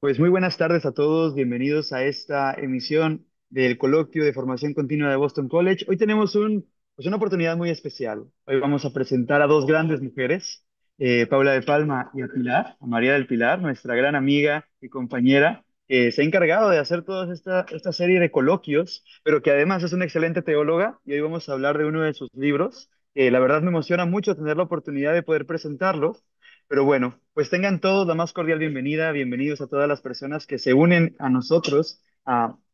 Pues muy buenas tardes a todos, bienvenidos a esta emisión del coloquio de formación continua de Boston College. Hoy tenemos pues una oportunidad muy especial. Hoy vamos a presentar a dos grandes mujeres, eh, Paula de Palma y a Pilar, a María del Pilar, nuestra gran amiga y compañera, que se ha encargado de hacer toda esta, serie de coloquios, pero que además es una excelente teóloga y hoy vamos a hablar de uno de sus libros. la verdad me emociona mucho tener la oportunidad de poder presentarlo pero bueno, pues tengan todos la más cordial bienvenida, bienvenidos a todas las personas que se unen a nosotros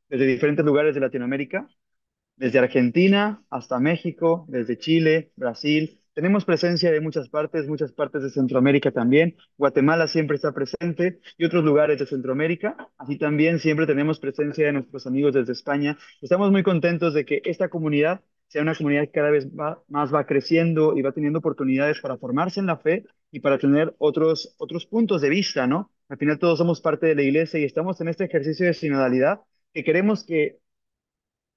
desde diferentes lugares de Latinoamérica, desde Argentina hasta México, desde Chile, Brasil. Tenemos presencia de muchas partes, muchas partes de Centroamérica también. Guatemala siempre está presente y otros lugares de Centroamérica. Así también siempre tenemos presencia de nuestros amigos desde España. Estamos muy contentos de que esta comunidad sea una comunidad que cada vez va, más va creciendo y va teniendo oportunidades para formarse en la fe y para tener otros, otros puntos de vista, ¿no? Al final todos somos parte de la iglesia y estamos en este ejercicio de sinodalidad que queremos que,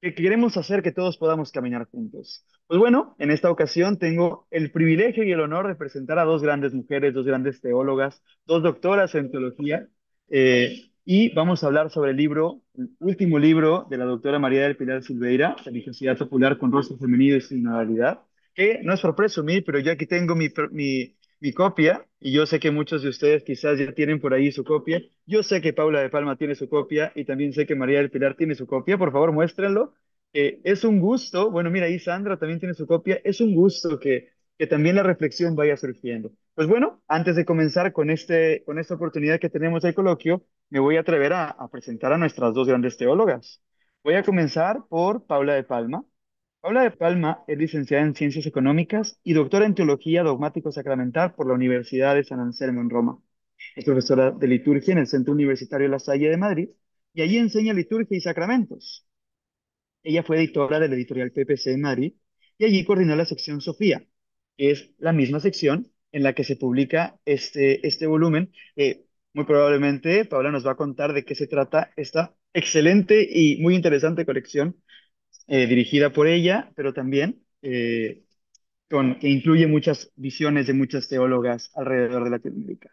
que queremos hacer que todos podamos caminar juntos. Pues bueno, en esta ocasión tengo el privilegio y el honor de presentar a dos grandes mujeres, dos grandes teólogas, dos doctoras en teología, eh, y vamos a hablar sobre el libro, el último libro de la doctora María del Pilar Silveira, Religiosidad Popular con Rostro Femenino y Sinodalidad, que no es por presumir, pero ya aquí tengo mi, mi, copia, y yo sé que muchos de ustedes quizás ya tienen por ahí su copia. Yo sé que Paula de Palma tiene su copia y también sé que María del Pilar tiene su copia. Por favor, muéstrenlo. Eh, es un gusto, bueno, mira, ahí Sandra también tiene su copia. Es un gusto que, que también la reflexión vaya surgiendo. Pues bueno, antes de comenzar con, este, con esta oportunidad que tenemos del coloquio, me voy a atrever a, presentar a nuestras dos grandes teólogas. Voy a comenzar por Paula de Palma. Paula de Palma es licenciada en Ciencias Económicas y doctora en Teología Dogmático Sacramental por la Universidad de San Anselmo en Roma. Es profesora de liturgia en el Centro Universitario La Salle de Madrid y allí enseña liturgia y sacramentos. Ella fue editora de la editorial PPC en Madrid y allí coordinó la sección Sofía, que es la misma sección en la que se publica este, este volumen. Eh, muy probablemente Paula nos va a contar de qué se trata esta excelente y muy interesante colección eh, dirigida por ella, pero también eh, con, que incluye muchas visiones de muchas teólogas alrededor de la Latinoamérica.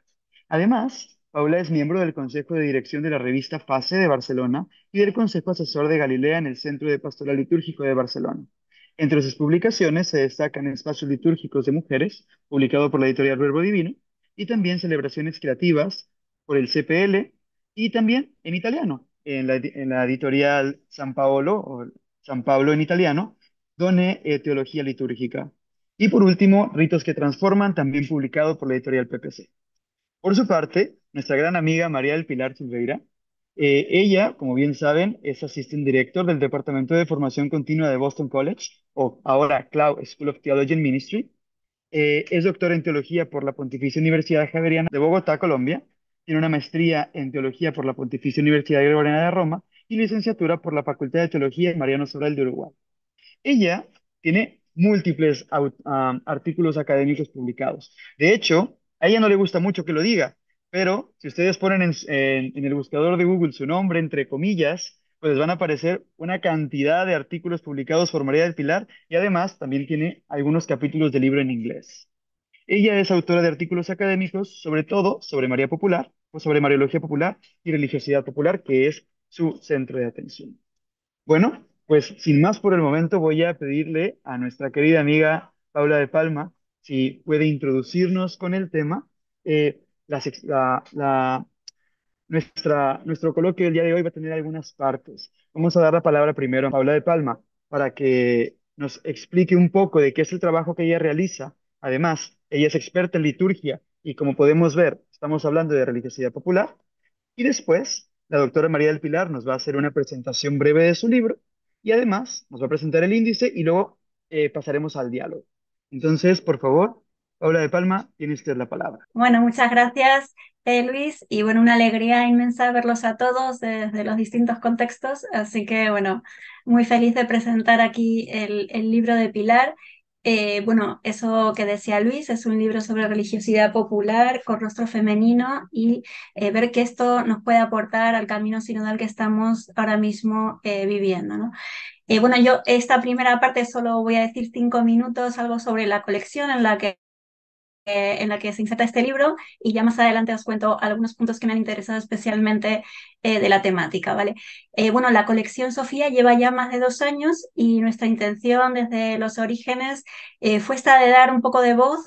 Además, Paula es miembro del Consejo de Dirección de la revista FASE de Barcelona y del Consejo Asesor de Galilea en el Centro de Pastoral Litúrgico de Barcelona. Entre sus publicaciones se destacan Espacios Litúrgicos de Mujeres, publicado por la editorial Verbo Divino, y también Celebraciones Creativas, por el CPL y también en italiano, en la, editorial San Paolo, o San Pablo en italiano, donde Teología Litúrgica. Y por último, Ritos que Transforman, también publicado por la editorial PPC. Por su parte, nuestra gran amiga María del Pilar Silveira, eh, ella, como bien saben, es asistente director del Departamento de Formación Continua de Boston College, o ahora Cloud School of Theology and Ministry. Eh, es doctora en teología por la Pontificia Universidad Javeriana de Bogotá, Colombia, tiene una maestría en teología por la Pontificia Universidad Gregoriana de Roma y licenciatura por la Facultad de Teología Mariano Sobral de Uruguay. Ella tiene múltiples artículos académicos publicados. De hecho, a ella no le gusta mucho que lo diga, pero si ustedes ponen en, el buscador de Google su nombre entre comillas, pues van a aparecer una cantidad de artículos publicados por María del Pilar y además también tiene algunos capítulos de libro en inglés. Ella es autora de artículos académicos, sobre todo sobre María Popular, o sobre Mariología Popular y Religiosidad Popular, que es su centro de atención. Bueno, pues sin más por el momento voy a pedirle a nuestra querida amiga Paula de Palma si puede introducirnos con el tema. Eh, la, nuestra, nuestro coloquio del día de hoy va a tener algunas partes. Vamos a dar la palabra primero a Paula de Palma para que nos explique un poco de qué es el trabajo que ella realiza, además ella es experta en liturgia y como podemos ver, estamos hablando de religiosidad popular. Y después, la doctora María del Pilar nos va a hacer una presentación breve de su libro y además nos va a presentar el índice y luego eh, pasaremos al diálogo. Entonces, por favor, Paula de Palma, tienes usted la palabra. Bueno, muchas gracias. elvis eh, Luis, y bueno, una alegría inmensa verlos a todos desde los distintos contextos, así que bueno, muy feliz de presentar aquí el libro de Pilar eh, bueno, eso que decía Luis es un libro sobre religiosidad popular con rostro femenino y eh, ver que esto nos puede aportar al camino sinodal que estamos ahora mismo eh, viviendo. ¿no? bueno, yo esta primera parte solo voy a decir cinco minutos, algo sobre la colección en la que eh, en la que se inserta este libro y ya más adelante os cuento algunos puntos que me han interesado especialmente eh, de la temática, ¿vale? Eh, bueno, la colección Sofía lleva ya más de dos años y nuestra intención desde los orígenes fue esta de dar un poco de voz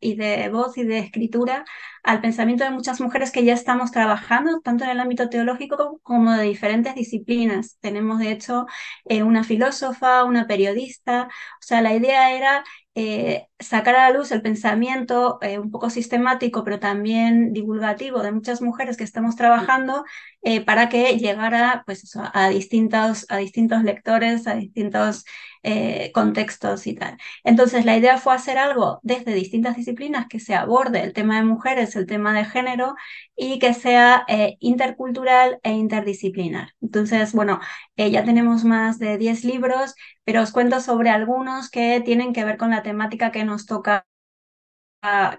y de voz y de escritura al pensamiento de muchas mujeres que ya estamos trabajando, tanto en el ámbito teológico como de diferentes disciplinas. Tenemos, de hecho, una filósofa, una periodista. O sea, la idea era eh, sacar a la luz el pensamiento eh, un poco sistemático, pero también divulgativo de muchas mujeres que estamos trabajando eh, para que llegara pues, a, distintos, a distintos lectores, a distintos eh, contextos y tal. Entonces, la idea fue hacer algo desde distintas disciplinas que se aborde el tema de mujeres, el tema de género y que sea eh, intercultural e interdisciplinar. Entonces, bueno, eh, ya tenemos más de 10 libros, pero os cuento sobre algunos que tienen que ver con la temática que nos toca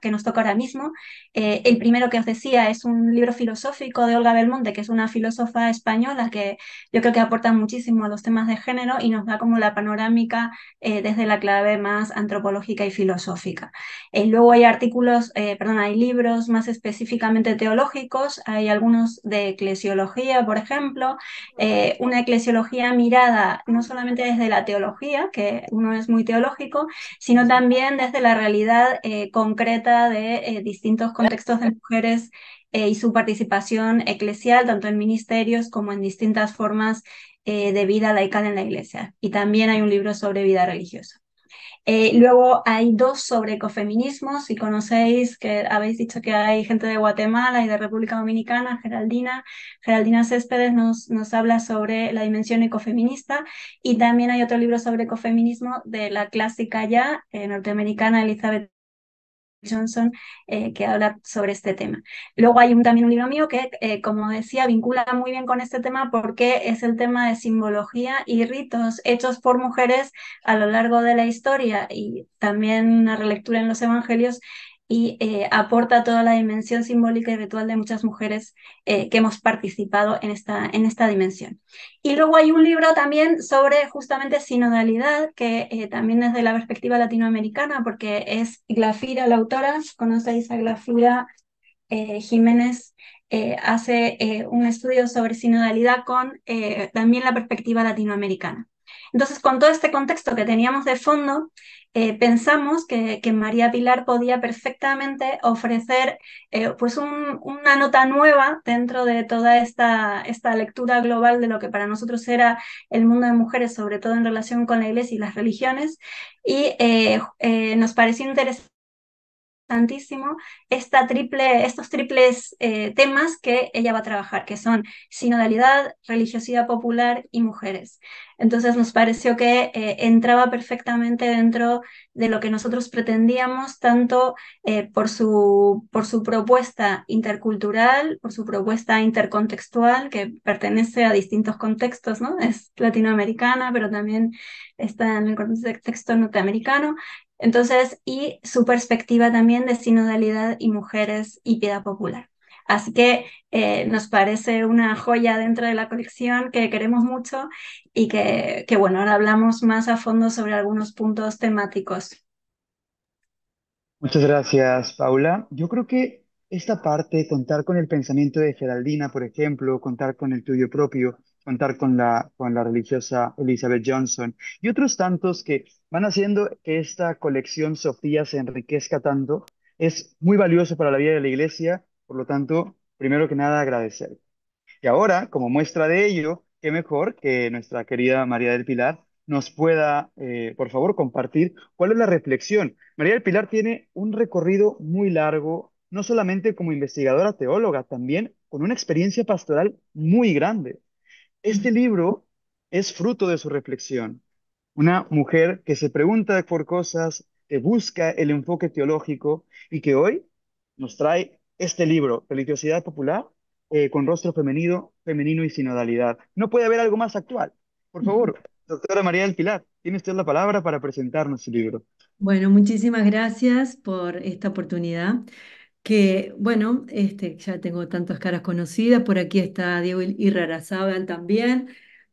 que nos toca ahora mismo. Eh, el primero que os decía es un libro filosófico de Olga Belmonte, que es una filósofa española que yo creo que aporta muchísimo a los temas de género y nos da como la panorámica eh, desde la clave más antropológica y filosófica. y eh, luego hay artículos, perdón, hay libros más específicamente teológicos, hay algunos de eclesiología, por ejemplo, una eclesiología mirada no solamente desde la teología, que uno es muy teológico, sino también desde la realidad concreta concreta de eh, distintos contextos de mujeres eh, y su participación eclesial, tanto en ministerios como en distintas formas eh, de vida laical en la iglesia. Y también hay un libro sobre vida religiosa. luego hay dos sobre ecofeminismo, si conocéis, que habéis dicho que hay gente de Guatemala y de República Dominicana, Geraldina, Geraldina Céspedes nos, nos habla sobre la dimensión ecofeminista y también hay otro libro sobre ecofeminismo de la clásica ya norteamericana Elizabeth Johnson eh, que habla sobre este tema. Luego hay también un libro mío que, eh, como decía, vincula muy bien con este tema porque es el tema de simbología y ritos hechos por mujeres a lo largo de la historia y también una relectura en los evangelios y eh, aporta toda la dimensión simbólica y ritual de muchas mujeres eh, que hemos participado en esta, en esta dimensión. Y luego hay un libro también sobre justamente sinodalidad, que eh, también es de la perspectiva latinoamericana, porque es Glafira la autora, conocéis a Glafira Jiménez, hace un estudio sobre sinodalidad con también la perspectiva latinoamericana. Entonces, con todo este contexto que teníamos de fondo, eh, pensamos que, María Pilar podía perfectamente ofrecer eh, pues una nota nueva dentro de toda esta, esta lectura global de lo que para nosotros era el mundo de mujeres, sobre todo en relación con la iglesia y las religiones, y eh, nos pareció interesante tantísimo, esta triple, estos triples eh, temas que ella va a trabajar, que son sinodalidad, religiosidad popular y mujeres. Entonces nos pareció que eh, entraba perfectamente dentro de lo que nosotros pretendíamos, tanto eh, por, su, por su propuesta intercultural, por su propuesta intercontextual, que pertenece a distintos contextos, ¿no? Es latinoamericana, pero también está en el contexto norteamericano, entonces, y su perspectiva también de sinodalidad y mujeres y piedad popular. Así que eh, nos parece una joya dentro de la colección que queremos mucho y que, que bueno, ahora hablamos más a fondo sobre algunos puntos temáticos. Muchas gracias, Paula. Yo creo que esta parte, contar con el pensamiento de Geraldina, por ejemplo, contar con el tuyo propio, contar con la, con la religiosa Elizabeth Johnson y otros tantos que van haciendo que esta colección Sofía se enriquezca tanto. Es muy valioso para la vida de la iglesia, por lo tanto, primero que nada agradecer. Y ahora, como muestra de ello, qué mejor que nuestra querida María del Pilar nos pueda, eh, por favor, compartir cuál es la reflexión. María del Pilar tiene un recorrido muy largo, no solamente como investigadora teóloga, también con una experiencia pastoral muy grande. Este libro es fruto de su reflexión. Una mujer que se pregunta por cosas, que busca el enfoque teológico y que hoy nos trae este libro, Religiosidad Popular, eh, con rostro femenino, femenino y sinodalidad. No puede haber algo más actual. Por favor, doctora María del Pilar, tiene usted la palabra para presentarnos el libro. Bueno, muchísimas gracias por esta oportunidad que bueno, este, ya tengo tantas caras conocidas, por aquí está Diego Irrarazábal también,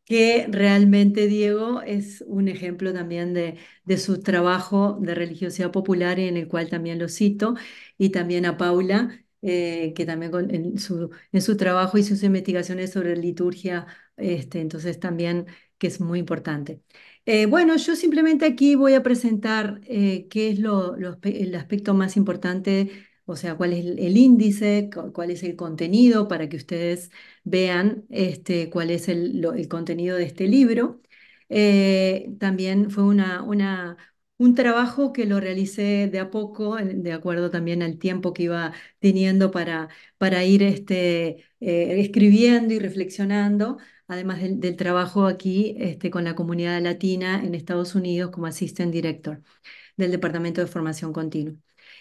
que realmente Diego es un ejemplo también de, de, su trabajo de religiosidad popular en el cual también lo cito, y también a Paula, eh, que también en, su, en, su, trabajo y sus investigaciones sobre liturgia, este, entonces también que es muy importante. Eh, bueno, yo simplemente aquí voy a presentar eh, qué es el aspecto más importante o sea, cuál es el, índice, cuál es el contenido, para que ustedes vean este, cuál es el, contenido de este libro. Eh, también fue una, un trabajo que lo realicé de a poco, de acuerdo también al tiempo que iba teniendo para, para ir este, eh, escribiendo y reflexionando, además del, trabajo aquí este, con la comunidad latina en Estados Unidos como assistant director del Departamento de Formación Continua.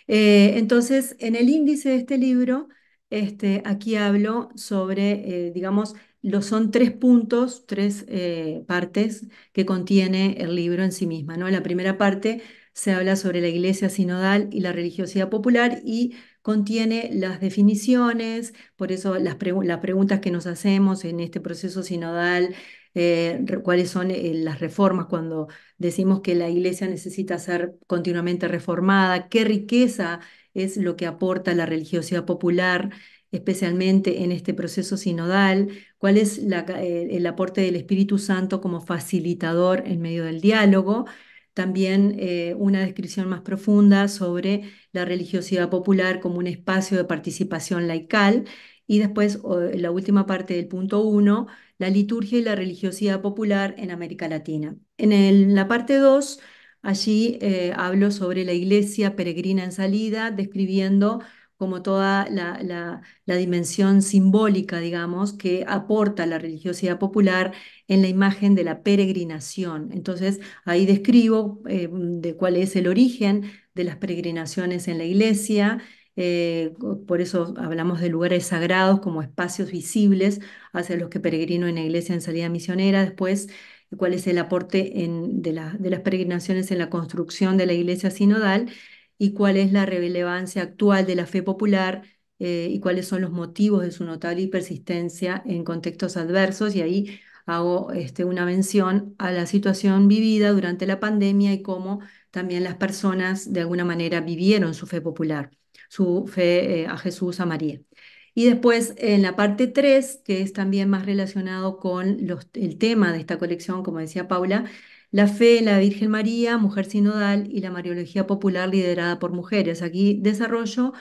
Eh, entonces, en el índice de este libro, este, aquí hablo sobre, eh, digamos, lo, son tres puntos, tres eh, partes que contiene el libro en sí misma. ¿no? la primera parte se habla sobre la iglesia sinodal y la religiosidad popular y contiene las definiciones, por eso las preguntas que nos hacemos en este proceso sinodal eh, cuáles son eh, las reformas cuando decimos que la iglesia necesita ser continuamente reformada, qué riqueza es lo que aporta la religiosidad popular especialmente en este proceso sinodal, cuál es eh, el aporte del Espíritu Santo como facilitador en medio del diálogo, también una descripción más profunda sobre la religiosidad popular como un espacio de participación laical y después la última parte del punto uno la liturgia y la religiosidad popular en América Latina. En la parte 2, allí eh, hablo sobre la iglesia peregrina en salida, describiendo como toda la, dimensión simbólica, digamos, que aporta la religiosidad popular en la imagen de la peregrinación. Entonces, ahí describo eh, de cuál es el origen de las peregrinaciones en la iglesia, eh, por eso hablamos de lugares sagrados como espacios visibles hacia los que peregrino en la iglesia en salida misionera, después cuál es el aporte de, las peregrinaciones en la construcción de la iglesia sinodal y cuál es la relevancia actual de la fe popular eh, y cuáles son los motivos de su notable persistencia en contextos adversos. Y ahí hago este, una mención a la situación vivida durante la pandemia y cómo también las personas de alguna manera vivieron su fe popular su fe eh, a Jesús, a María. Y después en la parte 3, que es también más relacionado con el tema de esta colección, como decía Paula, la fe en la Virgen María, mujer sinodal y la Mariología popular liderada por mujeres. Aquí desarrollo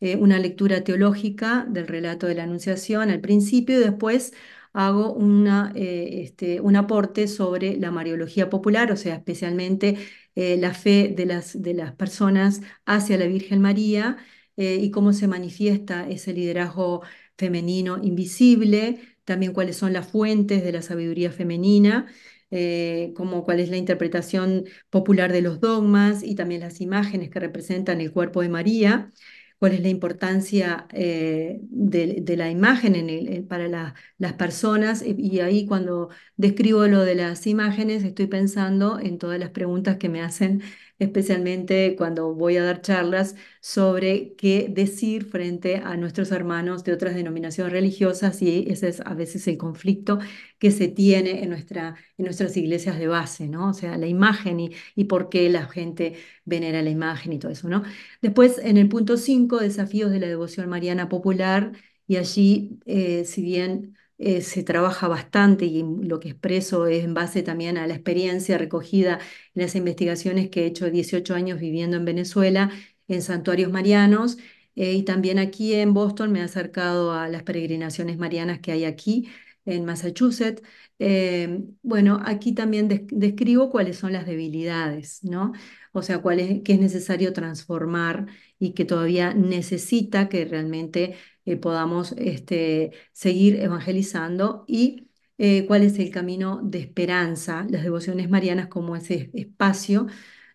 eh, una lectura teológica del relato de la Anunciación al principio y después hago una, eh, este, un aporte sobre la Mariología popular, o sea, especialmente la fe de las, de las personas hacia la Virgen María eh, y cómo se manifiesta ese liderazgo femenino invisible, también cuáles son las fuentes de la sabiduría femenina. Eh, como cuál es la interpretación popular de los dogmas y también las imágenes que representan el cuerpo de María, cuál es la importancia eh, de, la imagen para las personas. Y ahí cuando describo lo de las imágenes, estoy pensando en todas las preguntas que me hacen especialmente cuando voy a dar charlas sobre qué decir frente a nuestros hermanos de otras denominaciones religiosas y ese es a veces el conflicto que se tiene en, nuestra, en nuestras iglesias de base, ¿no? O sea, la imagen y, y por qué la gente venera la imagen y todo eso, ¿no? Después, en el punto 5, desafíos de la devoción mariana popular, y allí, eh, si bien eh, se trabaja bastante y lo que expreso es en base también a la experiencia recogida en las investigaciones que he hecho 18 años viviendo en Venezuela, en santuarios marianos, eh, y también aquí en Boston me he acercado a las peregrinaciones marianas que hay aquí en Massachusetts. Em, bueno, aquí también describo cuáles son las debilidades, ¿no? O sea, cuál es, qué es necesario transformar y que todavía necesita que realmente podamos este, seguir evangelizando y eh, cuál es el camino de esperanza, las devociones marianas como ese espacio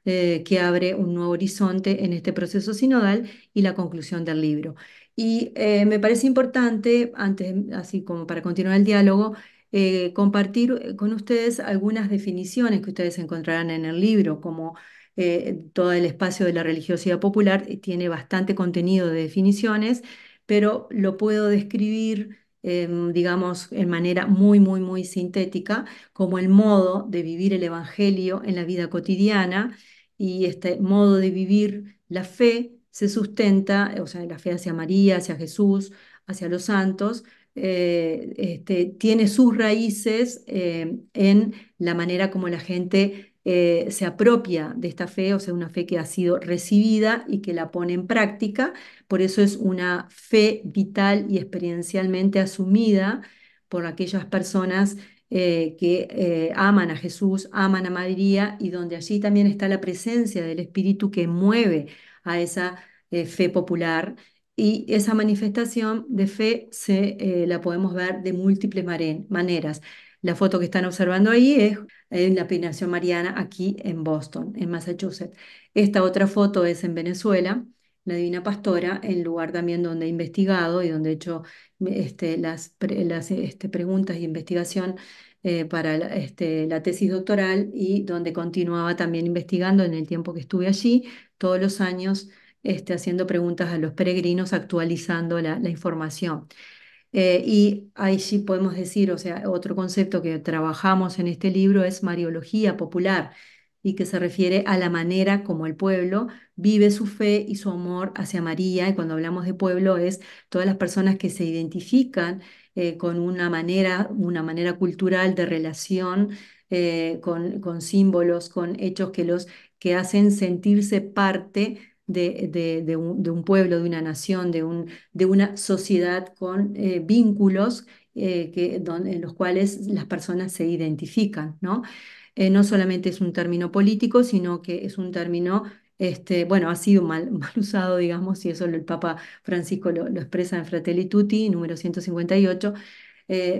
eh, que abre un nuevo horizonte en este proceso sinodal y la conclusión del libro. Y eh, me parece importante, antes, así como para continuar el diálogo, compartir con ustedes algunas definiciones que ustedes encontrarán en el libro, como todo el espacio de la religiosidad popular tiene bastante contenido de definiciones pero lo puedo describir, em, digamos, en manera muy, muy, muy sintética, como el modo de vivir el Evangelio en la vida cotidiana y este modo de vivir la fe se sustenta, o sea, la fe hacia María, hacia Jesús, hacia los santos, eh, este, tiene sus raíces em, en la manera como la gente eh, se apropia de esta fe, o sea, una fe que ha sido recibida y que la pone en práctica. Por eso es una fe vital y experiencialmente asumida por aquellas personas eh, que eh, aman a Jesús, aman a María y donde allí también está la presencia del Espíritu que mueve a esa fe popular. Y esa manifestación de fe se, la podemos ver de múltiples maneras. La foto que están observando ahí es la peregrinación mariana aquí en Boston, en Massachusetts. Esta otra foto es en Venezuela, la Divina Pastora, el lugar también donde he investigado y donde he hecho este, las, este, preguntas y investigación eh, para la, este, la tesis doctoral y donde continuaba también investigando en el tiempo que estuve allí, todos los años. haciendo preguntas a los peregrinos, actualizando la información. Eh, y ahí sí podemos decir, o sea, otro concepto que trabajamos en este libro es Mariología popular y que se refiere a la manera como el pueblo vive su fe y su amor hacia María. Y cuando hablamos de pueblo es todas las personas que se identifican eh, con una manera, una manera cultural de relación, eh, con, con símbolos, con hechos que los que hacen sentirse parte de, un, pueblo, de una nación, de, una sociedad con eh, vínculos eh, en los cuales las personas se identifican, eh, ¿no? solamente es un término político, sino que es un término este, bueno, ha sido mal, usado, digamos, y eso el Papa Francisco lo, expresa en Fratelli Tutti, número 158,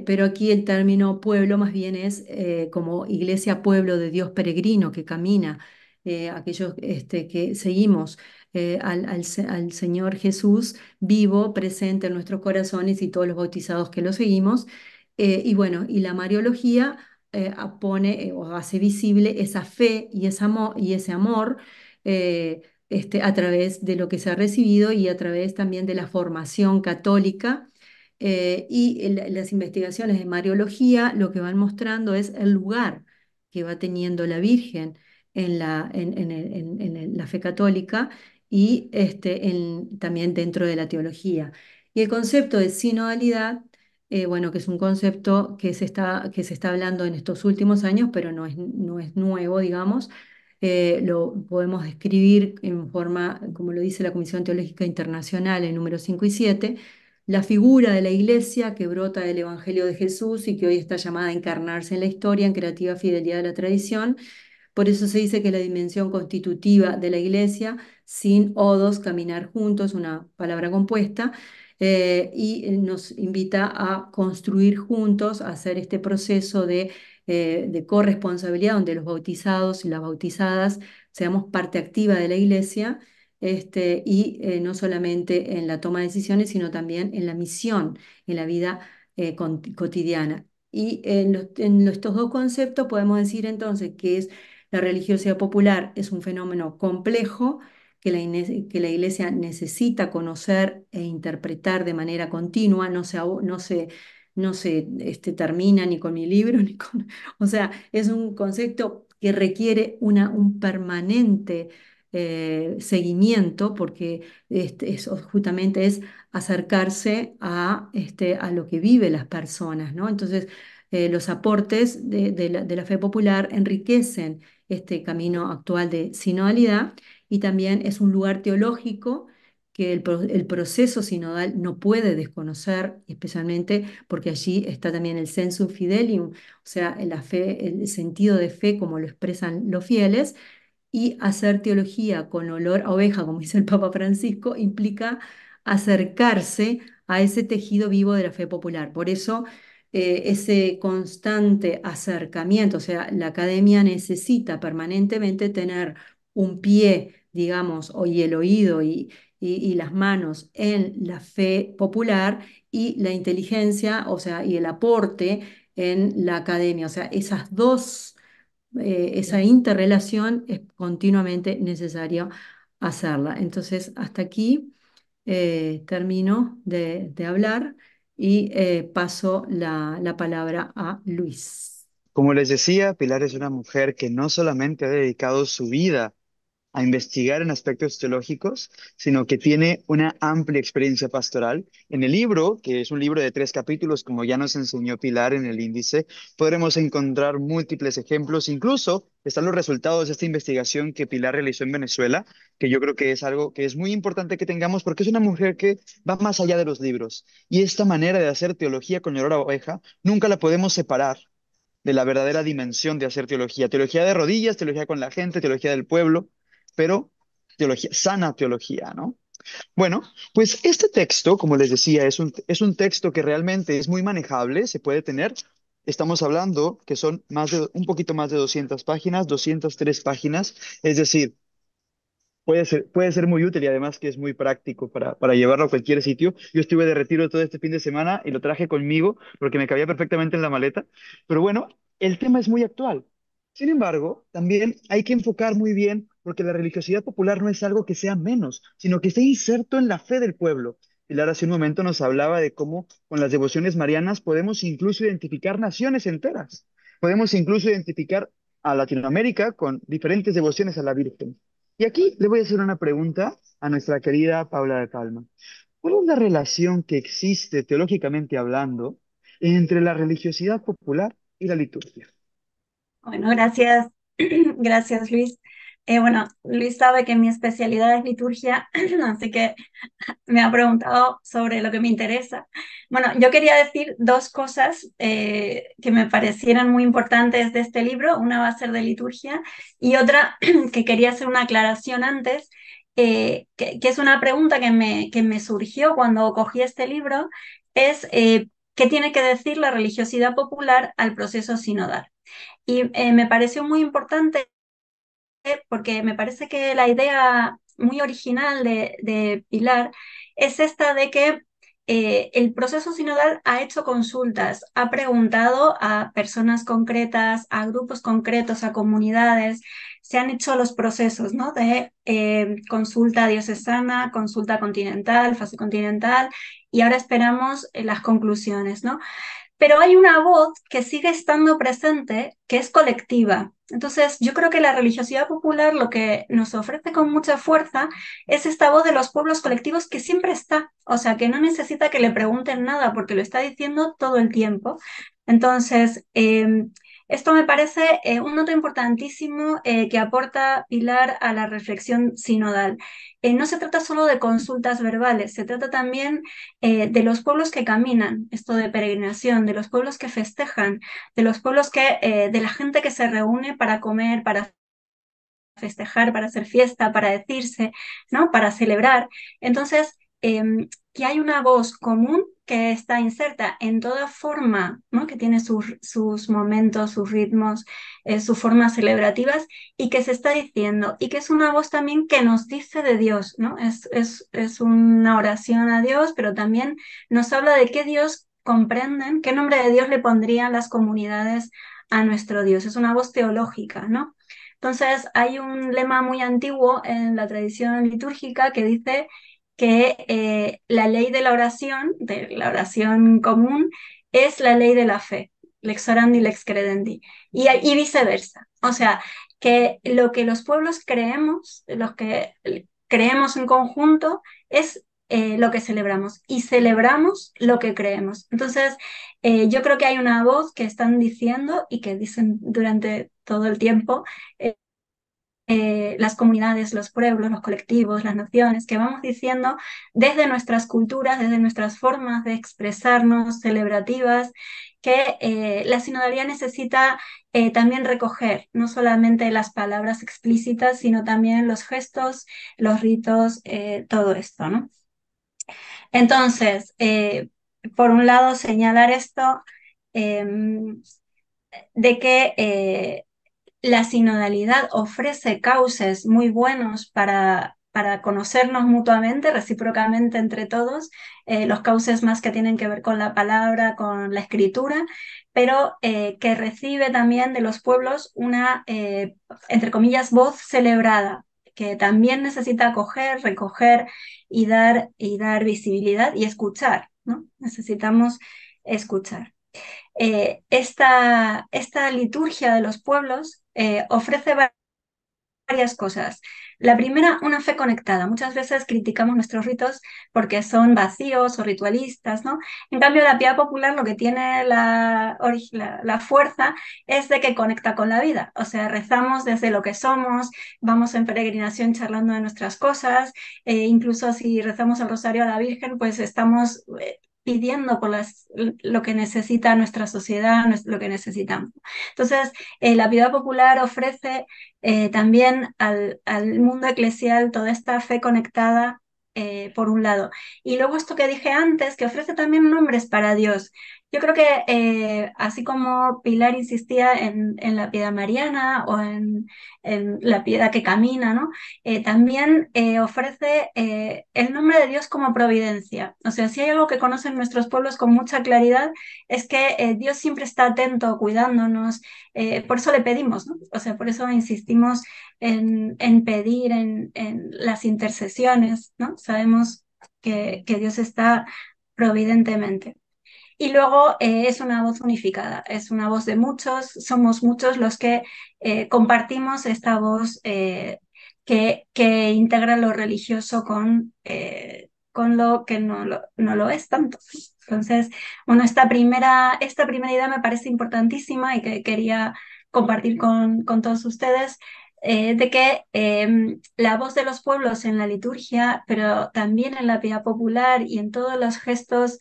pero aquí el término pueblo más bien es como iglesia pueblo de Dios peregrino que camina eh, aquellos este, que seguimos eh, al, Señor Jesús vivo, presente en nuestros corazones y todos los bautizados que lo seguimos. Eh, y bueno, y la Mariología pone o hace visible esa fe y, ese amor, y ese amor este, a través de lo que se ha recibido y a través también de la formación católica. y las investigaciones de Mariología lo que van mostrando es el lugar que va teniendo la Virgen en la, en, la fe católica y este, también dentro de la teología. Y el concepto de sinodalidad, eh, bueno, que es un concepto que se, está, que se está hablando en estos últimos años, pero no es, no es nuevo, digamos, eh, lo podemos describir en forma, como lo dice la Comisión Teológica Internacional en número 5 y 7, la figura de la Iglesia que brota del Evangelio de Jesús y que hoy está llamada a encarnarse en la historia en creativa fidelidad a la tradición por eso se dice que la dimensión constitutiva de la Iglesia, sin odos, caminar juntos, una palabra compuesta, eh, y eh, nos invita a construir juntos, a hacer este proceso de, eh, de corresponsabilidad, donde los bautizados y las bautizadas seamos parte activa de la Iglesia. Este, y no solamente en la toma de decisiones, sino también en la misión, en la vida cotidiana. Y en, en, estos dos conceptos podemos decir entonces que es la religiosidad popular es un fenómeno complejo que la, que la Iglesia necesita conocer e interpretar de manera continua, no se, no se, no se este, termina ni con mi libro, ni con... O sea, es un concepto que requiere una, un permanente... Eh, seguimiento, porque este, justamente es acercarse a, este, a lo que viven las personas, ¿no? Entonces, eh, los aportes de, de, la, fe popular enriquecen este camino actual de sinodalidad y también es un lugar teológico que el, proceso sinodal no puede desconocer, especialmente porque allí está también el sensum fidelium, o sea, la fe, el sentido de fe como lo expresan los fieles, y hacer teología con olor a oveja, como dice el Papa Francisco, implica acercarse a ese tejido vivo de la fe popular. Por eso eh, ese constante acercamiento, o sea, la academia necesita permanentemente tener un pie, digamos, y el oído y, las manos en la fe popular y la inteligencia, o sea, y el aporte en la academia. O sea, esas dos, eh, esa interrelación es continuamente necesario hacerla. Entonces, hasta aquí eh, termino de hablar y eh, paso la palabra a Luis. Como les decía, Pilar es una mujer que no solamente ha dedicado su vida a investigar en aspectos teológicos, sino que tiene una amplia experiencia pastoral. En el libro, que es un libro de tres capítulos, como ya nos enseñó Pilar en el índice, podremos encontrar múltiples ejemplos, incluso están los resultados de esta investigación que Pilar realizó en Venezuela, que yo creo que es algo que es muy importante que tengamos porque es una mujer que va más allá de los libros. Y esta manera de hacer teología con olor oveja nunca la podemos separar de la verdadera dimensión de hacer teología. Teología de rodillas, teología con la gente, teología del pueblo pero teología, sana teología, ¿no? Bueno, pues este texto, como les decía, es un, es un texto que realmente es muy manejable, se puede tener. Estamos hablando que son más de, un poquito más de 200 páginas, 203 páginas, es decir, puede ser, puede ser muy útil y además que es muy práctico para, para llevarlo a cualquier sitio. Yo estuve de retiro todo este fin de semana y lo traje conmigo porque me cabía perfectamente en la maleta. Pero bueno, el tema es muy actual. Sin embargo, también hay que enfocar muy bien porque la religiosidad popular no es algo que sea menos, sino que está inserto en la fe del pueblo. Pilar hace un momento nos hablaba de cómo con las devociones marianas podemos incluso identificar naciones enteras. Podemos incluso identificar a Latinoamérica con diferentes devociones a la Virgen. Y aquí le voy a hacer una pregunta a nuestra querida Paula de Palma. ¿Cuál es la relación que existe, teológicamente hablando, entre la religiosidad popular y la liturgia? Bueno, gracias. gracias, Luis. Eh, bueno, Luis sabe que mi especialidad es liturgia, así que me ha preguntado sobre lo que me interesa. Bueno, yo quería decir dos cosas eh, que me parecieran muy importantes de este libro. Una va a ser de liturgia y otra que quería hacer una aclaración antes, eh, que, es una pregunta que me, que me surgió cuando cogí este libro, es qué tiene que decir la religiosidad popular al proceso sinodal. Y me pareció muy importante porque me parece que la idea muy original de, Pilar es esta de que eh, el proceso sinodal ha hecho consultas, ha preguntado a personas concretas, a grupos concretos, a comunidades, se han hecho los procesos ¿no? de eh, consulta diocesana, consulta continental, fase continental, y ahora esperamos eh, las conclusiones. ¿no? pero hay una voz que sigue estando presente, que es colectiva. Entonces, yo creo que la religiosidad popular lo que nos ofrece con mucha fuerza es esta voz de los pueblos colectivos que siempre está, o sea, que no necesita que le pregunten nada porque lo está diciendo todo el tiempo. Entonces, em, esto me parece eh, un dato importantísimo eh, que aporta Pilar a la reflexión sinodal. Eh, no se trata solo de consultas verbales, se trata también eh, de los pueblos que caminan, esto de peregrinación, de los pueblos que festejan, de los pueblos que, eh, de la gente que se reúne para comer, para festejar, para hacer fiesta, para decirse, ¿no? Para celebrar. Entonces, em, que hay una voz común que está inserta en toda forma, ¿no? que tiene sus, sus momentos, sus ritmos, eh, sus formas celebrativas, y que se está diciendo, y que es una voz también que nos dice de Dios, ¿no? Es, es, es una oración a Dios, pero también nos habla de qué Dios comprenden, qué nombre de Dios le pondrían las comunidades a nuestro Dios. Es una voz teológica, ¿no? Entonces hay un lema muy antiguo en la tradición litúrgica que dice que eh, la ley de la oración, de la oración común, es la ley de la fe, lex orandi, lex credendi, y, viceversa. O sea, que lo que los pueblos creemos, los que creemos en conjunto, es eh, lo que celebramos y celebramos lo que creemos. Entonces, eh, yo creo que hay una voz que están diciendo y que dicen durante todo el tiempo, eh, las comunidades, los pueblos, los colectivos, las naciones, que vamos diciendo desde nuestras culturas, desde nuestras formas de expresarnos celebrativas, que eh, la sinodalidad necesita eh, también recoger no solamente las palabras explícitas, sino también los gestos, los ritos, todo esto, ¿no? Entonces, por un lado, señalar esto em, de que la sinodalidad ofrece cauces muy buenos para, para conocernos mutuamente, recíprocamente entre todos, eh, los cauces más que tienen que ver con la palabra, con la escritura, pero eh, que recibe también de los pueblos una, eh, entre comillas, voz celebrada, que también necesita acoger, recoger y dar, y dar visibilidad y escuchar, ¿no? Necesitamos escuchar. esta, esta liturgia de los pueblos eh, ofrece varias cosas. La primera, una fe conectada. Muchas veces criticamos nuestros ritos porque son vacíos o ritualistas, ¿no? En cambio, la piedad popular lo que tiene la, la, fuerza es de que conecta con la vida. O sea, rezamos desde lo que somos, vamos en peregrinación charlando de nuestras cosas, e incluso si rezamos el rosario a la Virgen, pues estamos... Eh, pidiendo por las, lo que necesita nuestra sociedad, lo que necesitamos. Entonces, eh, la vida popular ofrece eh, también al, mundo eclesial toda esta fe conectada, eh, por un lado. Y luego esto que dije antes, que ofrece también nombres para Dios. Yo creo que eh, así como Pilar insistía en, en, la piedad mariana o en, la piedad que camina, ¿no? Eh, también eh, ofrece el nombre de Dios como providencia. O sea, si hay algo que conocen nuestros pueblos con mucha claridad es que Dios siempre está atento, cuidándonos. por eso le pedimos, ¿no? O sea, por eso insistimos en, pedir, en, las intercesiones, ¿no? Sabemos que, que Dios está providentemente. Y luego eh, es una voz unificada, es una voz de muchos, somos muchos los que eh, compartimos esta voz eh, que, que, integra lo religioso con, con lo que no lo, no lo es tanto. Entonces, bueno, esta primera, esta primera idea me parece importantísima y que quería compartir con, con todos ustedes. de que em, la voz de los pueblos en la liturgia, pero también en la piedad popular y en todos los gestos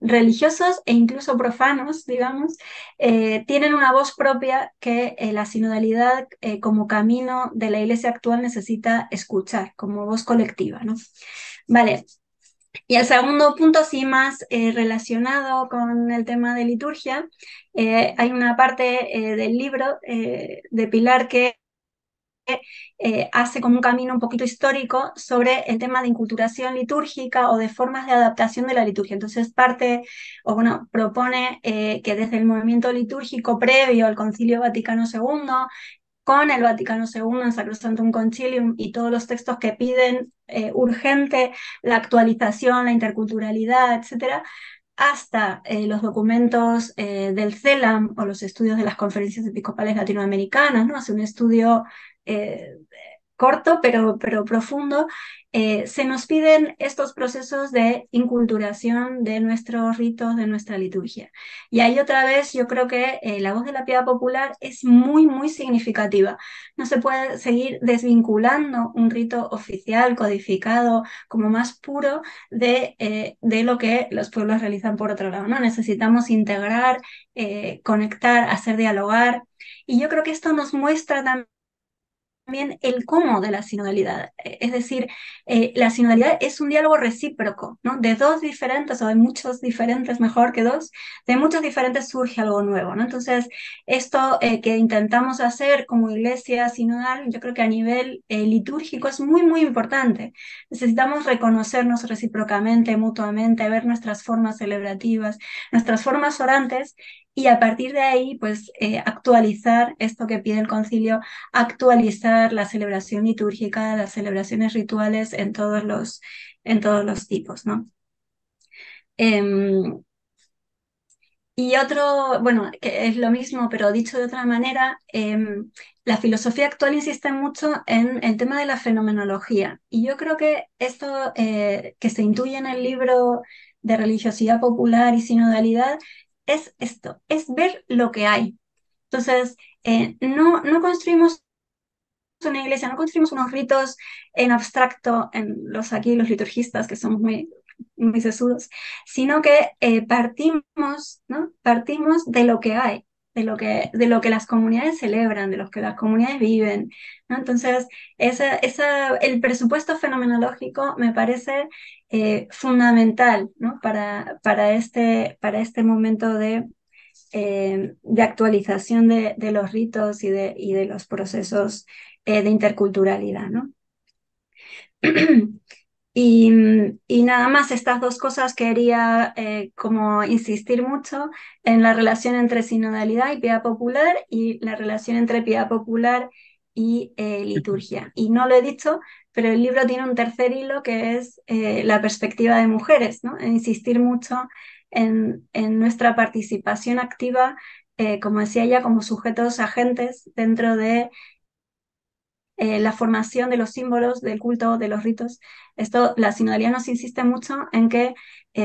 religiosos e incluso profanos, digamos, eh, tienen una voz propia que eh, la sinodalidad eh, como camino de la iglesia actual necesita escuchar, como voz colectiva, ¿no? Vale. Y el segundo punto, sí, más relacionado con el tema de liturgia, hay una parte del libro de Pilar que eh, hace como un camino un poquito histórico sobre el tema de inculturación litúrgica o de formas de adaptación de la liturgia. Entonces parte, o bueno, propone eh, que desde el movimiento litúrgico previo al Concilio Vaticano II, con el Vaticano II en Sacrosantum Concilium y todos los textos que piden eh, urgente la actualización, la interculturalidad, etcétera, hasta los documentos del CELAM o los estudios de las conferencias episcopales latinoamericanas, ¿no? Hace un estudio eh, corto pero, pero profundo, eh, se nos piden estos procesos de inculturación de nuestros ritos, de nuestra liturgia. Y ahí otra vez yo creo que eh, la voz de la piedad popular es muy, muy significativa. No se puede seguir desvinculando un rito oficial, codificado, como más puro de, de lo que los pueblos realizan por otro lado. ¿no? Necesitamos integrar, conectar, hacer dialogar. Y yo creo que esto nos muestra también también el cómo de la sinodalidad. Eh, es decir, eh, la sinodalidad es un diálogo recíproco, ¿no? De dos diferentes, o de muchos diferentes, mejor que dos, de muchos diferentes surge algo nuevo, ¿no? Entonces, esto eh, que intentamos hacer como iglesia sinodal, yo creo que a nivel litúrgico es muy, muy importante. Necesitamos reconocernos recíprocamente, mutuamente, ver nuestras formas celebrativas, nuestras formas orantes y a partir de ahí, pues eh, actualizar esto que pide el concilio, actualizar la celebración litúrgica, las celebraciones rituales en todos los, en todos los tipos, ¿no? Em, y otro, bueno, que es lo mismo, pero dicho de otra manera, em, la filosofía actual insiste mucho en el tema de la fenomenología. Y yo creo que esto eh, que se intuye en el libro de religiosidad popular y sinodalidad es esto, es ver lo que hay. Entonces, eh, no, no construimos una iglesia, no construimos unos ritos en abstracto, en los aquí los liturgistas que somos muy, muy sesudos, sino que eh, partimos, ¿no? Partimos de lo que hay, de lo que, de lo que las comunidades celebran, de lo que las comunidades viven, Entonces, esa, esa, el presupuesto fenomenológico me parece eh, fundamental ¿no? para, para, este, para este momento de, eh, actualización de, los ritos y de, y de los procesos eh, de interculturalidad. ¿no? Y, nada más, estas dos cosas quería como insistir mucho en la relación entre sinodalidad y piedad popular y la relación entre piedad popular y liturgia. Y no lo he dicho, pero el libro tiene un tercer hilo que es eh, la perspectiva de mujeres, ¿no? E insistir mucho en, nuestra participación activa, eh, como decía ella, como sujetos agentes dentro de eh, la formación de los símbolos, del culto, de los ritos. Esto, la Sinodalía nos insiste mucho en que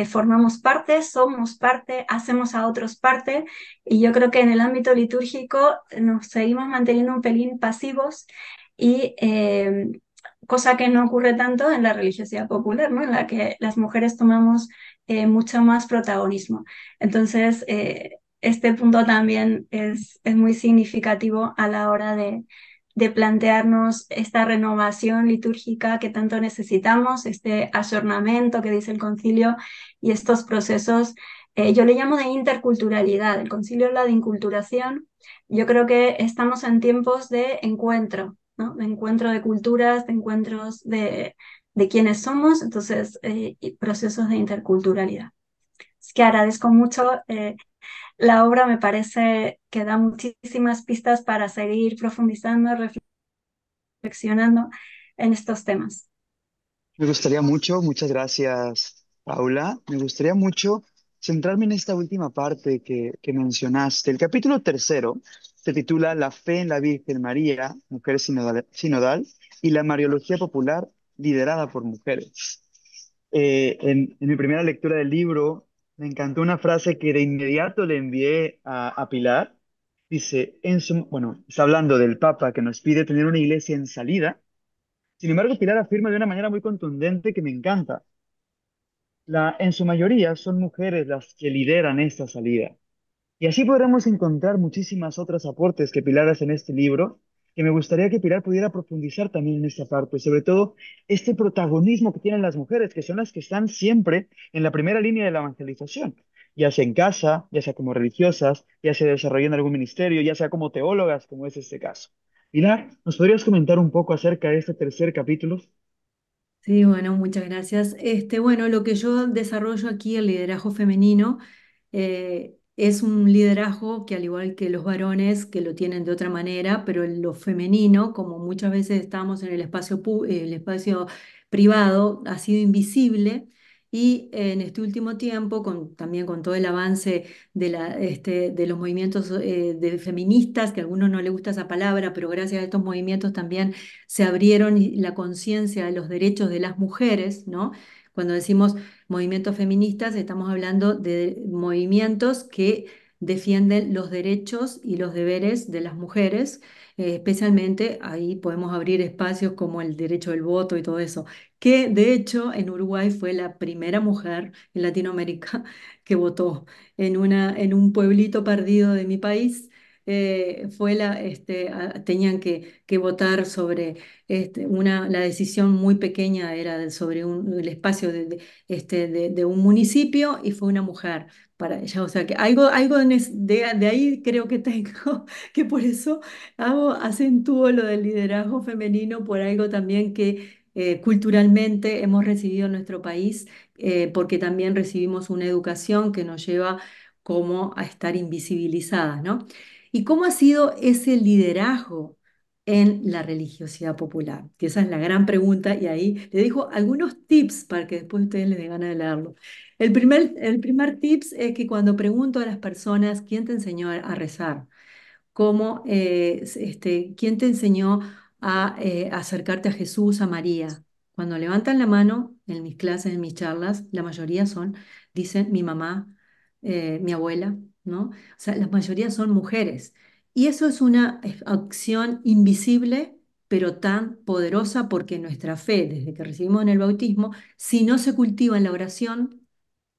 formamos parte, somos parte, hacemos a otros parte, y yo creo que en el ámbito litúrgico nos seguimos manteniendo un pelín pasivos y cosa que no ocurre tanto en la religiosidad popular, ¿no? en la que las mujeres tomamos eh, mucho más protagonismo. Entonces, eh, este punto también es, muy significativo a la hora de, plantearnos esta renovación litúrgica que tanto necesitamos, este ayornamiento que dice el concilio y estos procesos. Eh, yo le llamo de interculturalidad, el concilio habla de inculturación. Yo creo que estamos en tiempos de encuentro, de encuentro de culturas, de encuentros de, de quiénes somos, entonces eh, procesos de interculturalidad. Es que agradezco mucho. Eh, la obra me parece que da muchísimas pistas para seguir profundizando, reflexionando en estos temas. Me gustaría mucho, muchas gracias Paula, me gustaría mucho centrarme en esta última parte que, que mencionaste. El capítulo tercero se titula La fe en la Virgen María, mujeres sinodal, y la Mariología Popular liderada por mujeres. Eh, en, mi primera lectura del libro, me encantó una frase que de inmediato le envié a, a Pilar. Dice, en su, bueno, está hablando del Papa que nos pide tener una iglesia en salida. Sin embargo, Pilar afirma de una manera muy contundente que me encanta. La, en su mayoría son mujeres las que lideran esta salida. Y así podremos encontrar muchísimas otras aportes que Pilar hace en este libro, que me gustaría que Pilar pudiera profundizar también en esta parte, sobre todo este protagonismo que tienen las mujeres, que son las que están siempre en la primera línea de la evangelización, ya sea en casa, ya sea como religiosas, ya sea desarrollando algún ministerio, ya sea como teólogas, como es este caso. Pilar, ¿nos podrías comentar un poco acerca de este tercer capítulo? Sí, bueno, muchas gracias. Este, bueno, lo que yo desarrollo aquí, el liderazgo femenino, eh, es un liderazgo que al igual que los varones, que lo tienen de otra manera, pero en lo femenino, como muchas veces estamos en el espacio, privado, ha sido invisible. Y en este último tiempo, también con todo el avance de, este, los movimientos eh, de feministas, que a algunos no les gusta esa palabra, pero gracias a estos movimientos también se abrieron la conciencia de los derechos de las mujeres, ¿no? Cuando decimos movimientos feministas, estamos hablando de movimientos que defienden los derechos y los deberes de las mujeres, eh, especialmente ahí podemos abrir espacios como el derecho del voto y todo eso, que de hecho en Uruguay fue la primera mujer en Latinoamérica que votó en, una, en un pueblito perdido de mi país. Eh, fue la, este, tenían que, que, votar sobre este, una, la decisión muy pequeña era sobre el espacio de, este, de, un municipio y fue una mujer para ella. O sea que algo, algo de, ahí creo que tengo, que por eso hago, acentúo lo del liderazgo femenino por algo también que... Eh, culturalmente hemos recibido en nuestro país, eh, porque también recibimos una educación que nos lleva como a estar invisibilizadas, ¿no? ¿Y cómo ha sido ese liderazgo en la religiosidad popular? esa es la gran pregunta y ahí le dejo algunos tips para que después ustedes les den ganas de leerlo. El primer, el primer tips es que cuando pregunto a las personas, ¿quién te enseñó a rezar? ¿Cómo, eh, este, ¿Quién te enseñó a eh, acercarte a Jesús, a María? Cuando levantan la mano en mis clases, en mis charlas, la mayoría son, dicen mi mamá, eh, mi abuela, o sea, la mayoría son mujeres. Y eso es una acción invisible, pero tan poderosa porque nuestra fe, desde que recibimos en el bautismo, si no se cultiva en la oración,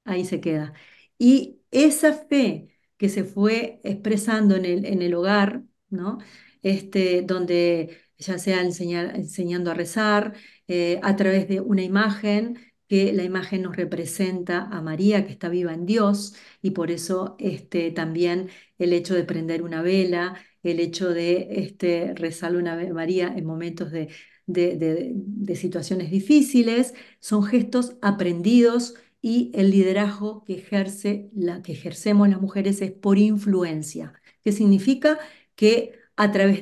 ahí se queda. Y esa fe que se fue expresando en el, en el hogar, ¿no? Este, donde ya sea enseñando a rezar, eh, a través de una imagen, que la imagen nos representa a María, que está viva en Dios, y por eso este, también el hecho de prender una vela, el hecho de este, rezar una María en momentos de, situaciones difíciles, son gestos aprendidos y el liderazgo que, ejerce la, que ejercemos las mujeres es por influencia, que significa que a través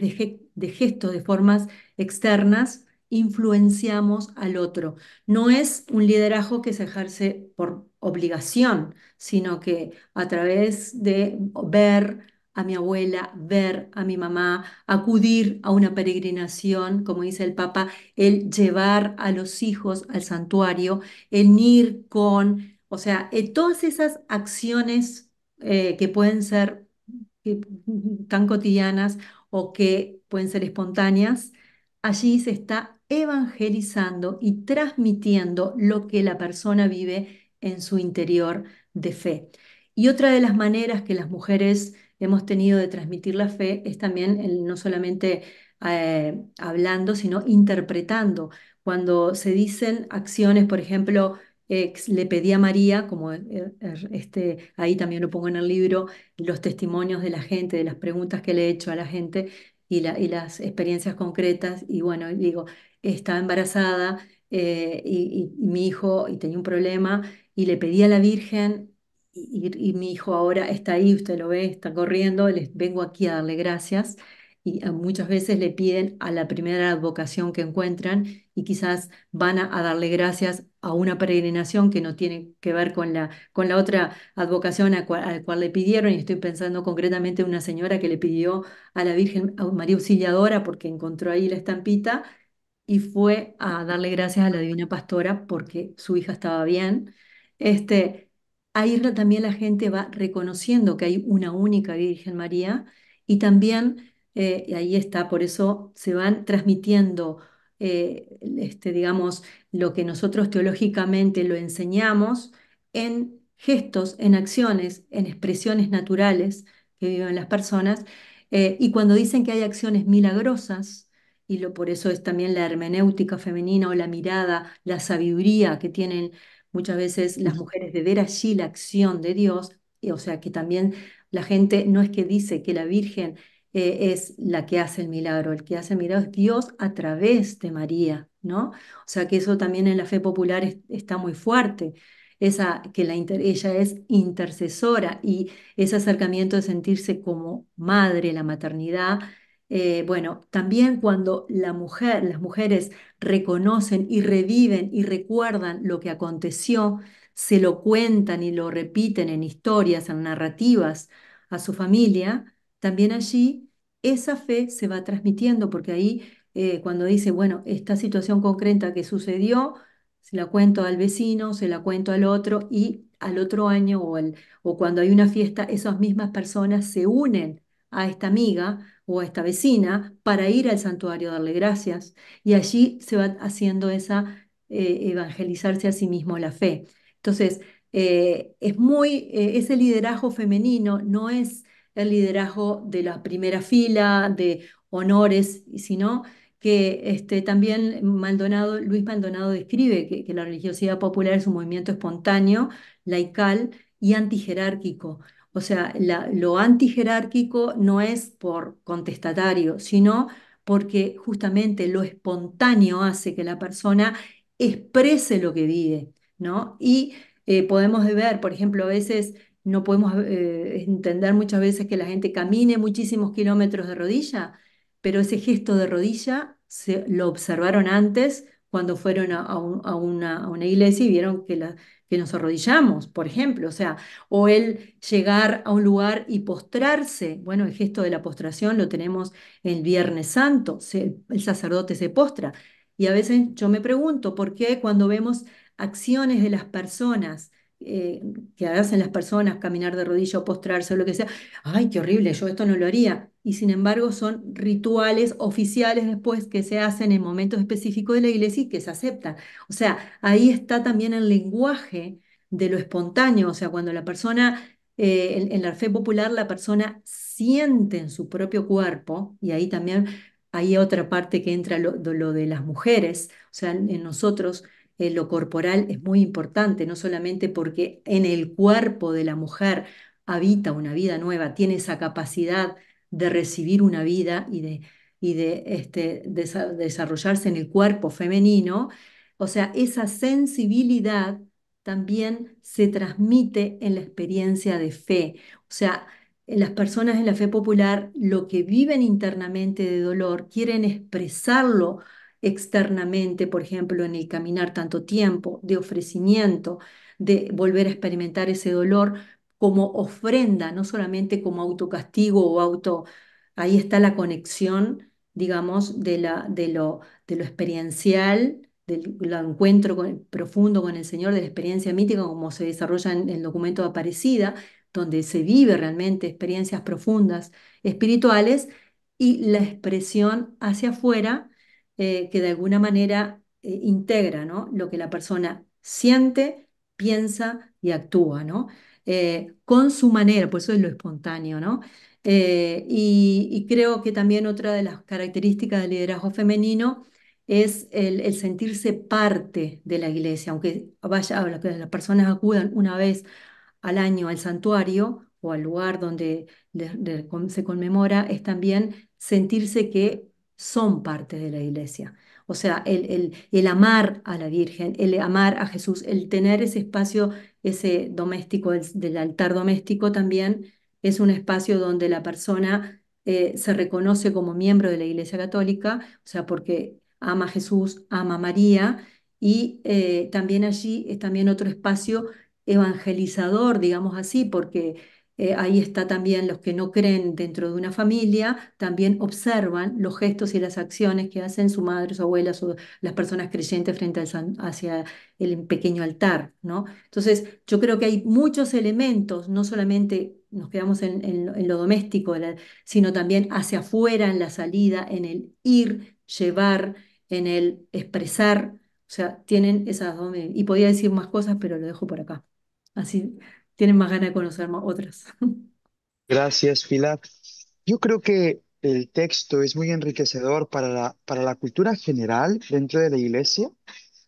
de gestos, de formas externas, influenciamos al otro. No es un liderazgo que se ejerce por obligación, sino que a través de ver a mi abuela, ver a mi mamá, acudir a una peregrinación, como dice el Papa, el llevar a los hijos al santuario, el ir con, o sea, eh, todas esas acciones eh, que pueden ser mm, tan cotidianas o que pueden ser espontáneas, Allí se está evangelizando y transmitiendo lo que la persona vive en su interior de fe. Y otra de las maneras que las mujeres hemos tenido de transmitir la fe es también no solamente eh, hablando, sino interpretando. Cuando se dicen acciones, por ejemplo, eh, le pedí a María, como eh, er, este, ahí también lo pongo en el libro, los testimonios de la gente, de las preguntas que le he hecho a la gente, y, las experiencias concretas. Y bueno, digo, estaba embarazada eh, y, mi hijo y tenía un problema y le pedí a la Virgen y, mi hijo ahora está ahí, usted lo ve, está corriendo, les vengo aquí a darle gracias. Y muchas veces le piden a la primera vocación que encuentran y quizás van a darle gracias a una peregrinación que no tiene que ver con la, con la otra advocación a cual, al cual le pidieron, y estoy pensando concretamente en una señora que le pidió a la Virgen María Auxiliadora porque encontró ahí la estampita y fue a darle gracias a la Divina Pastora porque su hija estaba bien. Este, ahí también la gente va reconociendo que hay una única Virgen María y también eh, ahí está, por eso se van transmitiendo eh, este, digamos, lo que nosotros teológicamente lo enseñamos en gestos, en acciones, en expresiones naturales que viven las personas. Eh, y cuando dicen que hay acciones milagrosas, y lo, por eso es también la hermenéutica femenina o la mirada, la sabiduría que tienen muchas veces las mujeres de ver allí la acción de Dios, y, o sea que también la gente no es que dice que la Virgen eh, es la que hace el milagro, el que hace el milagro es Dios a través de María, ¿no? O sea que eso también en la fe popular está muy fuerte, esa, que la ella es intercesora y ese acercamiento de sentirse como madre, la maternidad, eh, bueno, también cuando la mujer, las mujeres reconocen y reviven y recuerdan lo que aconteció, se lo cuentan y lo repiten en historias, en narrativas a su familia, también allí esa fe se va transmitiendo, porque ahí eh, cuando dice, bueno, esta situación concreta que sucedió, se la cuento al vecino, se la cuento al otro y al otro año o, o cuando hay una fiesta, esas mismas personas se unen a esta amiga o a esta vecina para ir al santuario a darle gracias y allí se va haciendo esa eh, evangelizarse a sí mismo la fe. Entonces, eh, es muy, ese liderazgo femenino no es el liderazgo de la primera fila, de honores, sino que este, también Maldonado, Luis Maldonado describe que, la religiosidad popular es un movimiento espontáneo, laical y antijerárquico. O sea, la, lo antijerárquico no es por contestatario, sino porque justamente lo espontáneo hace que la persona exprese lo que vive, ¿no? Y eh, podemos ver, por ejemplo, a veces no podemos eh, entender muchas veces que la gente camine muchísimos kilómetros de rodilla, pero ese gesto de rodilla se, lo observaron antes cuando fueron a, una, iglesia y vieron que, nos arrodillamos, por ejemplo, o sea, o el llegar a un lugar y postrarse, bueno, el gesto de la postración lo tenemos el Viernes Santo, el sacerdote se postra. Y a veces yo me pregunto, ¿por qué cuando vemos acciones de las personas eh, que hacen las personas, caminar de rodillas o postrarse o lo que sea, ay, qué horrible, yo esto no lo haría. Y sin embargo son rituales oficiales después que se hacen en momentos específicos de la iglesia y que se aceptan. O sea, ahí está también el lenguaje de lo espontáneo, o sea, cuando la persona... Eh, en, la fe popular la persona siente en su propio cuerpo, y ahí también hay otra parte que entra lo, lo, de las mujeres, o sea, en nosotros eh, lo corporal es muy importante, no solamente porque en el cuerpo de la mujer habita una vida nueva, tiene esa capacidad de recibir una vida y de, y de este, desarrollarse en el cuerpo femenino, o sea, esa sensibilidad también se transmite en la experiencia de fe. O sea, las personas en la fe popular lo que viven internamente de dolor quieren expresarlo externamente, por ejemplo, en el caminar tanto tiempo, de ofrecimiento, de volver a experimentar ese dolor como ofrenda, no solamente como autocastigo o auto... Ahí está la conexión, digamos, de, la, de, lo, de lo experiencial, del encuentro profundo con el Señor, de la experiencia mítica, como se desarrolla en el documento Aparecida, donde se vive realmente experiencias profundas espirituales, y la expresión hacia afuera, eh, que de alguna manera eh, integra ¿no? lo que la persona siente, piensa y actúa, ¿no? Eh, con su manera, por eso es lo espontáneo, ¿no? Y, creo que también otra de las características del liderazgo femenino es el, sentirse parte de la iglesia, aunque vaya, las personas acudan una vez al año al santuario o al lugar donde se conmemora, es también sentirse que son parte de la iglesia. O sea, el, el, el, amar a la Virgen, el amar a Jesús, el tener ese espacio, ese doméstico, del altar doméstico también, es un espacio donde la persona eh, se reconoce como miembro de la Iglesia Católica, o sea, porque ama a Jesús, ama a María, y eh, también allí es también otro espacio evangelizador, digamos así, porque eh, ahí está también los que no creen dentro de una familia, también observan los gestos y las acciones que hacen su madre, su abuela, o las personas creyentes frente al hacia el pequeño altar, ¿no? Entonces, yo creo que hay muchos elementos, no solamente nos quedamos en, en, lo doméstico, sino también hacia afuera, en la salida, en el ir, llevar, en el expresar, o sea, tienen esas dos... Y podía decir más cosas, pero lo dejo por acá. Así, tienen más ganas de conocer otras. Gracias, Pilar. Yo creo que el texto es muy enriquecedor para la, para la cultura general dentro de la iglesia.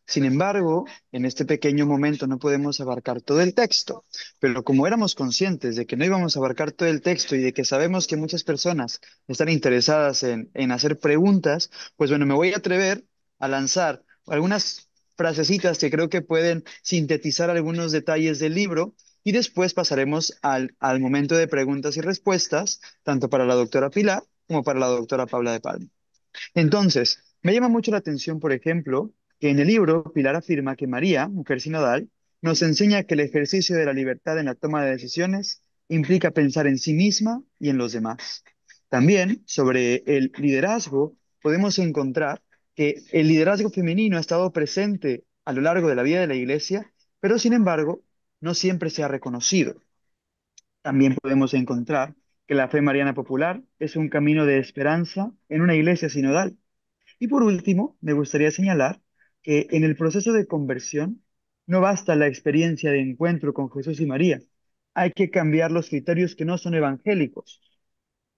Sin embargo, en este pequeño momento no podemos abarcar todo el texto, pero como éramos conscientes de que no íbamos a abarcar todo el texto y de que sabemos que muchas personas están interesadas en, en hacer preguntas, pues bueno, me voy a atrever a lanzar algunas frasecitas que creo que pueden sintetizar algunos detalles del libro y después pasaremos al, al momento de preguntas y respuestas, tanto para la doctora Pilar como para la doctora Paula de Palma. Entonces, me llama mucho la atención, por ejemplo, que en el libro Pilar afirma que María, mujer sinodal, nos enseña que el ejercicio de la libertad en la toma de decisiones implica pensar en sí misma y en los demás. También sobre el liderazgo podemos encontrar que el liderazgo femenino ha estado presente a lo largo de la vida de la Iglesia, pero sin embargo no siempre se ha reconocido. También podemos encontrar que la fe mariana popular es un camino de esperanza en una iglesia sinodal. Y por último, me gustaría señalar que en el proceso de conversión no basta la experiencia de encuentro con Jesús y María, hay que cambiar los criterios que no son evangélicos.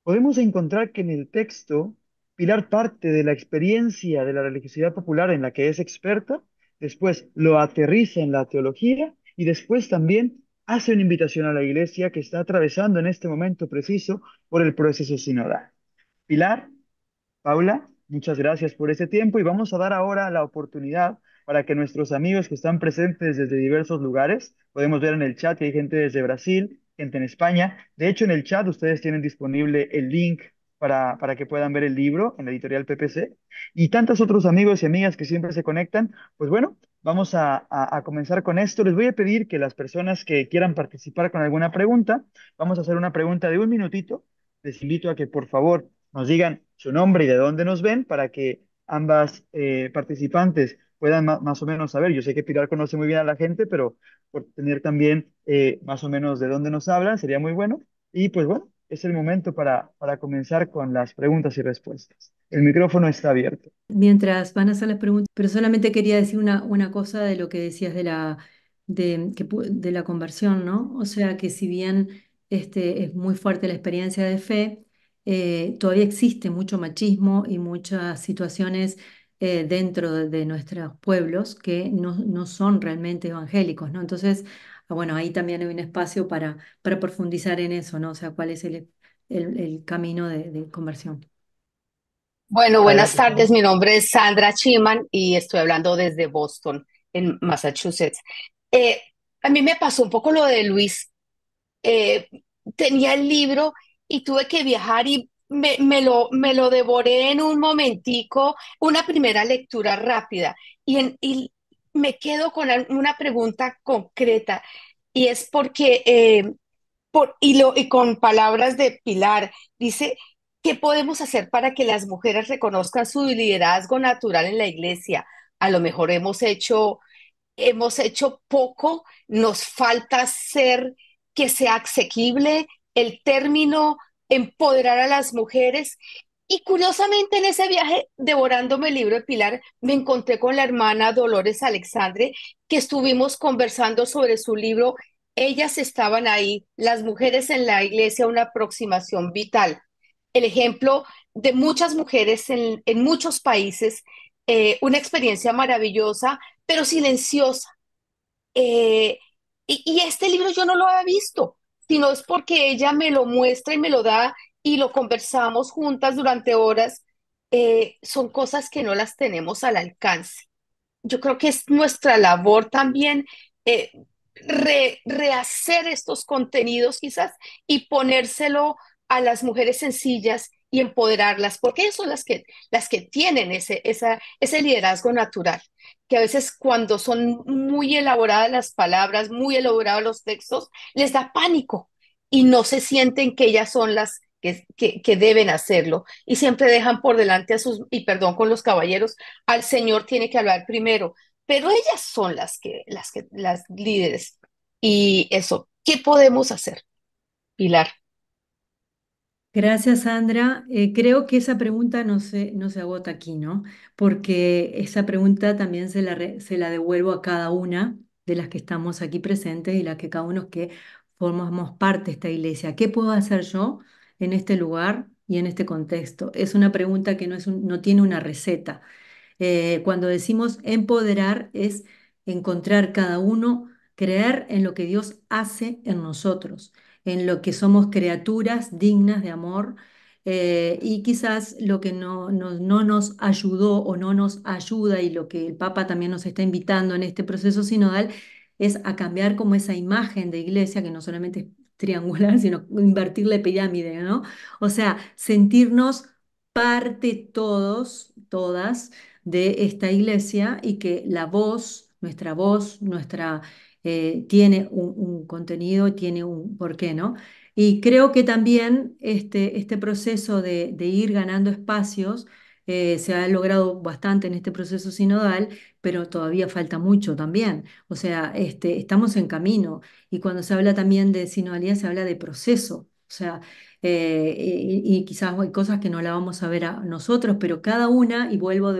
Podemos encontrar que en el texto, Pilar parte de la experiencia de la religiosidad popular en la que es experta, después lo aterriza en la teología y después también hace una invitación a la iglesia que está atravesando en este momento preciso por el proceso sinodal. Pilar, Paula, muchas gracias por este tiempo y vamos a dar ahora la oportunidad para que nuestros amigos que están presentes desde diversos lugares, podemos ver en el chat que hay gente desde Brasil, gente en España. De hecho, en el chat ustedes tienen disponible el link para, para, que puedan ver el libro en la editorial PPC y tantos otros amigos y amigas que siempre se conectan. Pues bueno, Vamos a, comenzar con esto. Les voy a pedir que las personas que quieran participar con alguna pregunta, vamos a hacer una pregunta de un minutito. Les invito a que por favor nos digan su nombre y de dónde nos ven para que ambas eh, participantes puedan más o menos saber. Yo sé que Pilar conoce muy bien a la gente, pero por tener también eh, más o menos de dónde nos hablan sería muy bueno. Y pues bueno, es el momento para comenzar con las preguntas y respuestas. El micrófono está abierto. Mientras van a hacer las preguntas, pero solamente quería decir una, una cosa de lo que decías de la, de, la conversión, ¿no? O sea, que si bien este, es muy fuerte la experiencia de fe, eh, todavía existe mucho machismo y muchas situaciones eh, dentro de, nuestros pueblos que no, no, son realmente evangélicos, ¿no? Entonces, ah, bueno, ahí también hay un espacio para, para profundizar en eso, ¿no? O sea, cuál es el, camino de, de conversión. Bueno, buenas tardes. Mi nombre es Sandra Chiman y estoy hablando desde Boston, en Massachusetts. Eh, a mí me pasó un poco lo de Luis. Eh, tenía el libro y tuve que viajar y me, lo, me lo devoré en un momentico, una primera lectura rápida. Y, en, y me quedo con una pregunta concreta y es porque, eh, por, y, y con palabras de Pilar, dice ¿Qué podemos hacer para que las mujeres reconozcan su liderazgo natural en la iglesia? A lo mejor hemos hecho, hemos hecho poco, nos falta ser que sea asequible el término empoderar a las mujeres. Y curiosamente en ese viaje, devorándome el libro de Pilar, me encontré con la hermana Dolores Alexandre, que estuvimos conversando sobre su libro Ellas estaban ahí, las mujeres en la iglesia, una aproximación vital el ejemplo de muchas mujeres en, muchos países, eh, una experiencia maravillosa, pero silenciosa. Eh, y, este libro yo no lo había visto, sino es porque ella me lo muestra y me lo da y lo conversamos juntas durante horas. Eh, son cosas que no las tenemos al alcance. Yo creo que es nuestra labor también rehacer estos contenidos quizás y ponérselo a las mujeres sencillas y empoderarlas, porque ellas son las que, las que tienen ese, ese liderazgo natural, que a veces cuando son muy elaboradas las palabras, muy elaborados los textos, les da pánico y no se sienten que ellas son las que, deben hacerlo y siempre dejan por delante a sus, y perdón con los caballeros, al Señor tiene que hablar primero, pero ellas son las que, las que, las líderes. Y eso, ¿qué podemos hacer? Pilar. Gracias, Sandra. Eh, creo que esa pregunta no se, no se agota aquí, ¿no? Porque esa pregunta también se la, devuelvo a cada una de las que estamos aquí presentes y las que cada uno que formamos parte de esta iglesia. ¿Qué puedo hacer yo en este lugar y en este contexto? Es una pregunta que no, tiene una receta. Eh, cuando decimos empoderar es encontrar cada uno, creer en lo que Dios hace en nosotros en lo que somos criaturas dignas de amor eh, y quizás lo que no, no, nos ayudó o no nos ayuda y lo que el Papa también nos está invitando en este proceso sinodal es a cambiar como esa imagen de iglesia que no solamente es triangular, sino invertirle la pirámide, ¿no? O sea, sentirnos parte todos, todas de esta iglesia y que la voz, nuestra voz, nuestra eh, tiene un, contenido, tiene un porqué, ¿no? Y creo que también este, este proceso de, ir ganando espacios eh, se ha logrado bastante en este proceso sinodal, pero todavía falta mucho también. O sea, este, estamos en camino y cuando se habla también de sinodalidad se habla de proceso. O sea, eh, y, quizás hay cosas que no la vamos a ver a nosotros, pero cada una, y vuelvo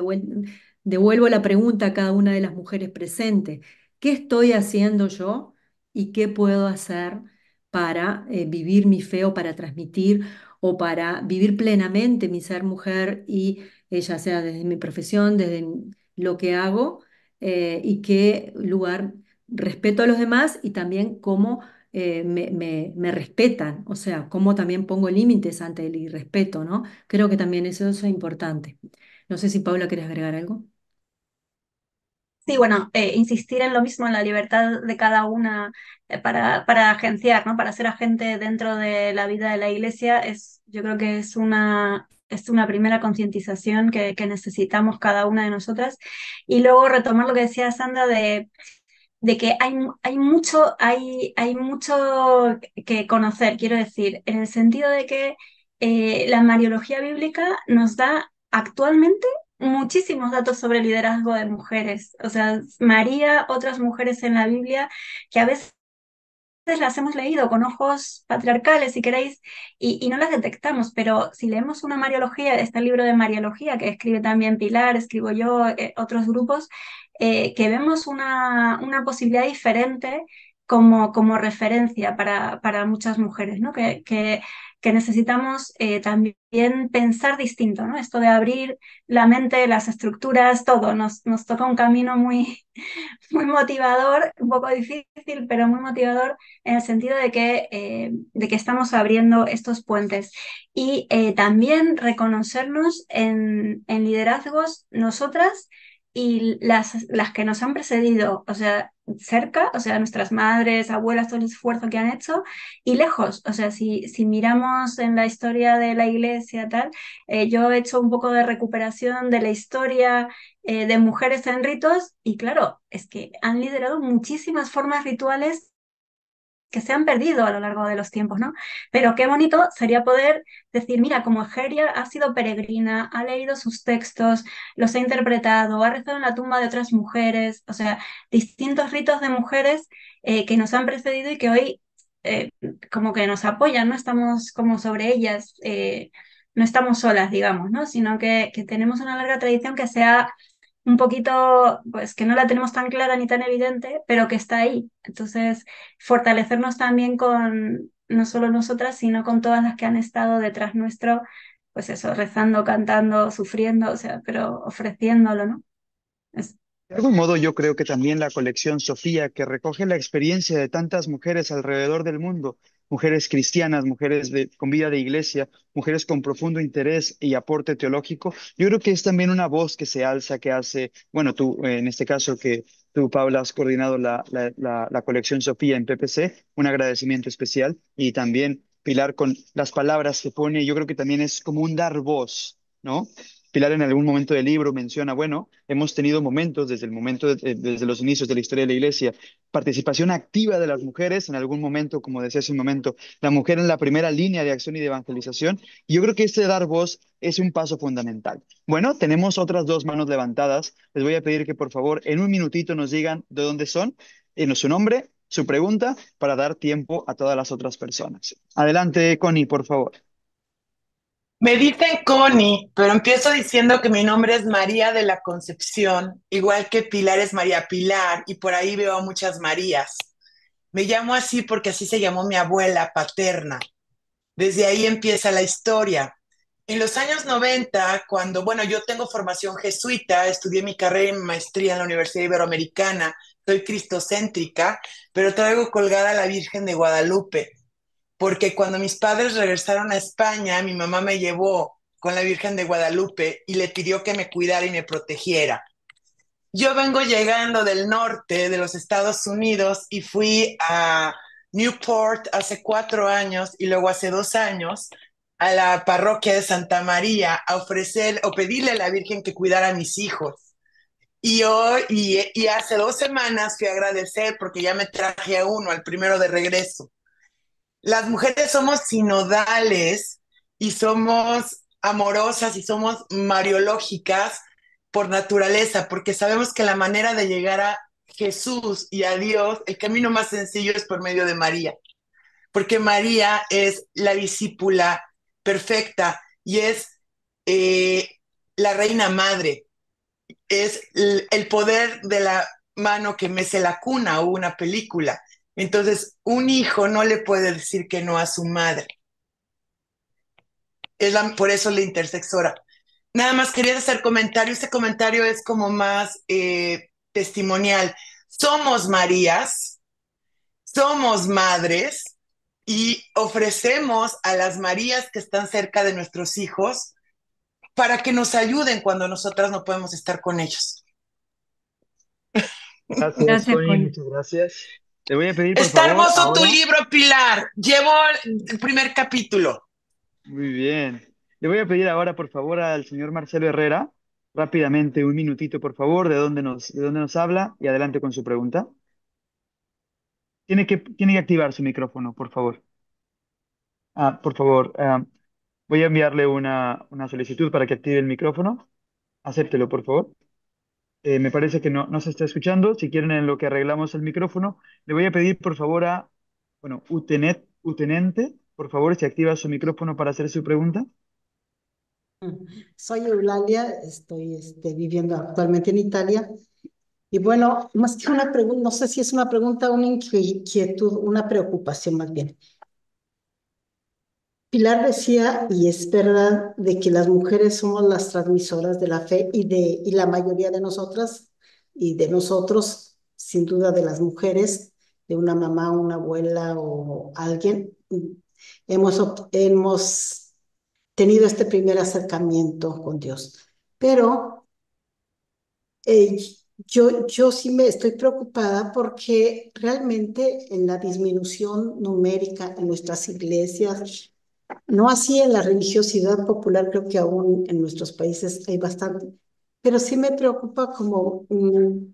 devuelvo la pregunta a cada una de las mujeres presentes. ¿Qué estoy haciendo yo y qué puedo hacer para eh, vivir mi fe o para transmitir o para vivir plenamente mi ser mujer y ella eh, ya sea desde mi profesión, desde lo que hago eh, y qué lugar respeto a los demás y también cómo me, me, respetan, o sea, cómo también pongo límites ante el irrespeto, ¿no? Creo que también eso es importante. No sé si Paula quieres agregar algo. Sí, bueno, eh, insistir en lo mismo, en la libertad de cada una eh, para, para agenciar, ¿no? Para ser agente dentro de la vida de la iglesia, es, yo creo que es una, es una primera concientización que, necesitamos cada una de nosotras. Y luego retomar lo que decía Sandra de, de que hay, hay, mucho, hay, hay mucho que conocer, quiero decir, en el sentido de que eh, la Mariología bíblica nos da actualmente muchísimos datos sobre liderazgo de mujeres. O sea, María, otras mujeres en la Biblia, que a veces las hemos leído con ojos patriarcales, si queréis, y, no las detectamos, pero si leemos una Mariología, este libro de Mariología que escribe también Pilar, escribo yo, eh, otros grupos, eh, que vemos una, una posibilidad diferente como, como referencia para, para muchas mujeres, ¿no? Que, que que necesitamos eh, también pensar distinto, ¿no? Esto de abrir la mente, las estructuras, todo, nos, nos toca un camino muy, muy motivador, un poco difícil, pero muy motivador en el sentido de que, eh, de que estamos abriendo estos puentes. Y eh, también reconocernos en, en liderazgos nosotras y las, las que nos han precedido, o sea, cerca, o sea, nuestras madres, abuelas, todo el esfuerzo que han hecho, y lejos, o sea, si, si miramos en la historia de la iglesia, tal, eh, yo he hecho un poco de recuperación de la historia eh, de mujeres en ritos, y claro, es que han liderado muchísimas formas rituales que se han perdido a lo largo de los tiempos, ¿no? Pero qué bonito sería poder decir, mira, como Egeria ha sido peregrina, ha leído sus textos, los ha interpretado, ha rezado en la tumba de otras mujeres, o sea, distintos ritos de mujeres eh, que nos han precedido y que hoy eh, como que nos apoyan, no estamos como sobre ellas, eh, no estamos solas, digamos, ¿no? Sino que, que tenemos una larga tradición que se ha un poquito, pues que no la tenemos tan clara ni tan evidente, pero que está ahí. Entonces, fortalecernos también con no solo nosotras, sino con todas las que han estado detrás nuestro, pues eso, rezando, cantando, sufriendo, o sea, pero ofreciéndolo, ¿no? De algún modo yo creo que también la colección Sofía, que recoge la experiencia de tantas mujeres alrededor del mundo, mujeres cristianas, mujeres con vida de iglesia, mujeres con profundo interés y aporte teológico, yo creo que es también una voz que se alza, que hace, bueno, tú en este caso que tú, Paula, has coordinado la, la, la colección Sofía en PPC, un agradecimiento especial y también Pilar con las palabras que pone, yo creo que también es como un dar voz, ¿no? Pilar en algún momento del libro menciona, bueno, hemos tenido momentos desde el momento, eh, desde los inicios de la historia de la Iglesia, participación activa de las mujeres en algún momento, como decía hace un momento, la mujer en la primera línea de acción y de evangelización. yo creo que este dar voz es un paso fundamental. Bueno, tenemos otras dos manos levantadas. Les voy a pedir que por favor en un minutito nos digan de dónde son, en eh, su nombre, su pregunta, para dar tiempo a todas las otras personas. Adelante, Connie, por favor. Me dicen Connie, pero empiezo diciendo que mi nombre es María de la Concepción, igual que Pilar es María Pilar, y por ahí veo a muchas Marías. Me llamo así porque así se llamó mi abuela paterna. Desde ahí empieza la historia. En los años 90, cuando, bueno, yo tengo formación jesuita, estudié mi carrera y maestría en la Universidad Iberoamericana, soy cristocéntrica, pero traigo colgada a la Virgen de Guadalupe porque cuando mis padres regresaron a España, mi mamá me llevó con la Virgen de Guadalupe y le pidió que me cuidara y me protegiera. Yo vengo llegando del norte de los Estados Unidos y fui a Newport hace cuatro años y luego hace dos años a la parroquia de Santa María a ofrecer o pedirle a la Virgen que cuidara a mis hijos. Y, hoy, y, hace dos semanas fui a agradecer porque ya me traje a uno, al primero de regreso las mujeres somos sinodales y somos amorosas y somos mariológicas por naturaleza, porque sabemos que la manera de llegar a Jesús y a Dios, el camino más sencillo es por medio de María, porque María es la discípula perfecta y es eh, la reina madre, es el poder de la mano que mece la cuna o una película. Entonces, un hijo no le puede decir que no a su madre. Es por eso la intersexora. Nada más quería hacer comentario. Este comentario es como más eh, testimonial. Somos Marías, somos madres y ofrecemos a las Marías que están cerca de nuestros hijos para que nos ayuden cuando nosotras no podemos estar con ellos. Gracias, Muchas gracias. Está hermoso tu libro, Pilar. Llevo el primer capítulo. Muy bien. Le voy a pedir ahora, por favor, al señor Marcelo Herrera, rápidamente, un minutito, por favor, de dónde nos, de dónde nos habla y adelante con su pregunta. Tiene que, tiene que activar su micrófono, por favor. Ah, por favor, ah, voy a enviarle una, una solicitud para que active el micrófono. Acéptelo, por favor. Eh, me parece que no, no se está escuchando. Si quieren, en lo que arreglamos el micrófono, le voy a pedir por favor a, bueno, Utenet, Utenente, por favor, si activa su micrófono para hacer su pregunta. Soy Eulalia, estoy este, viviendo actualmente en Italia. Y bueno, más que una pregunta, no sé si es una pregunta, una inquietud, una preocupación más bien. Pilar decía, y es verdad, de que las mujeres somos las transmisoras de la fe y, de, y la mayoría de nosotras y de nosotros, sin duda de las mujeres, de una mamá, una abuela o alguien, hemos, hemos tenido este primer acercamiento con Dios. Pero eh, yo, yo sí me estoy preocupada porque realmente en la disminución numérica en nuestras iglesias, no así en la religiosidad popular, creo que aún en nuestros países hay bastante, pero sí me preocupa como... Mm,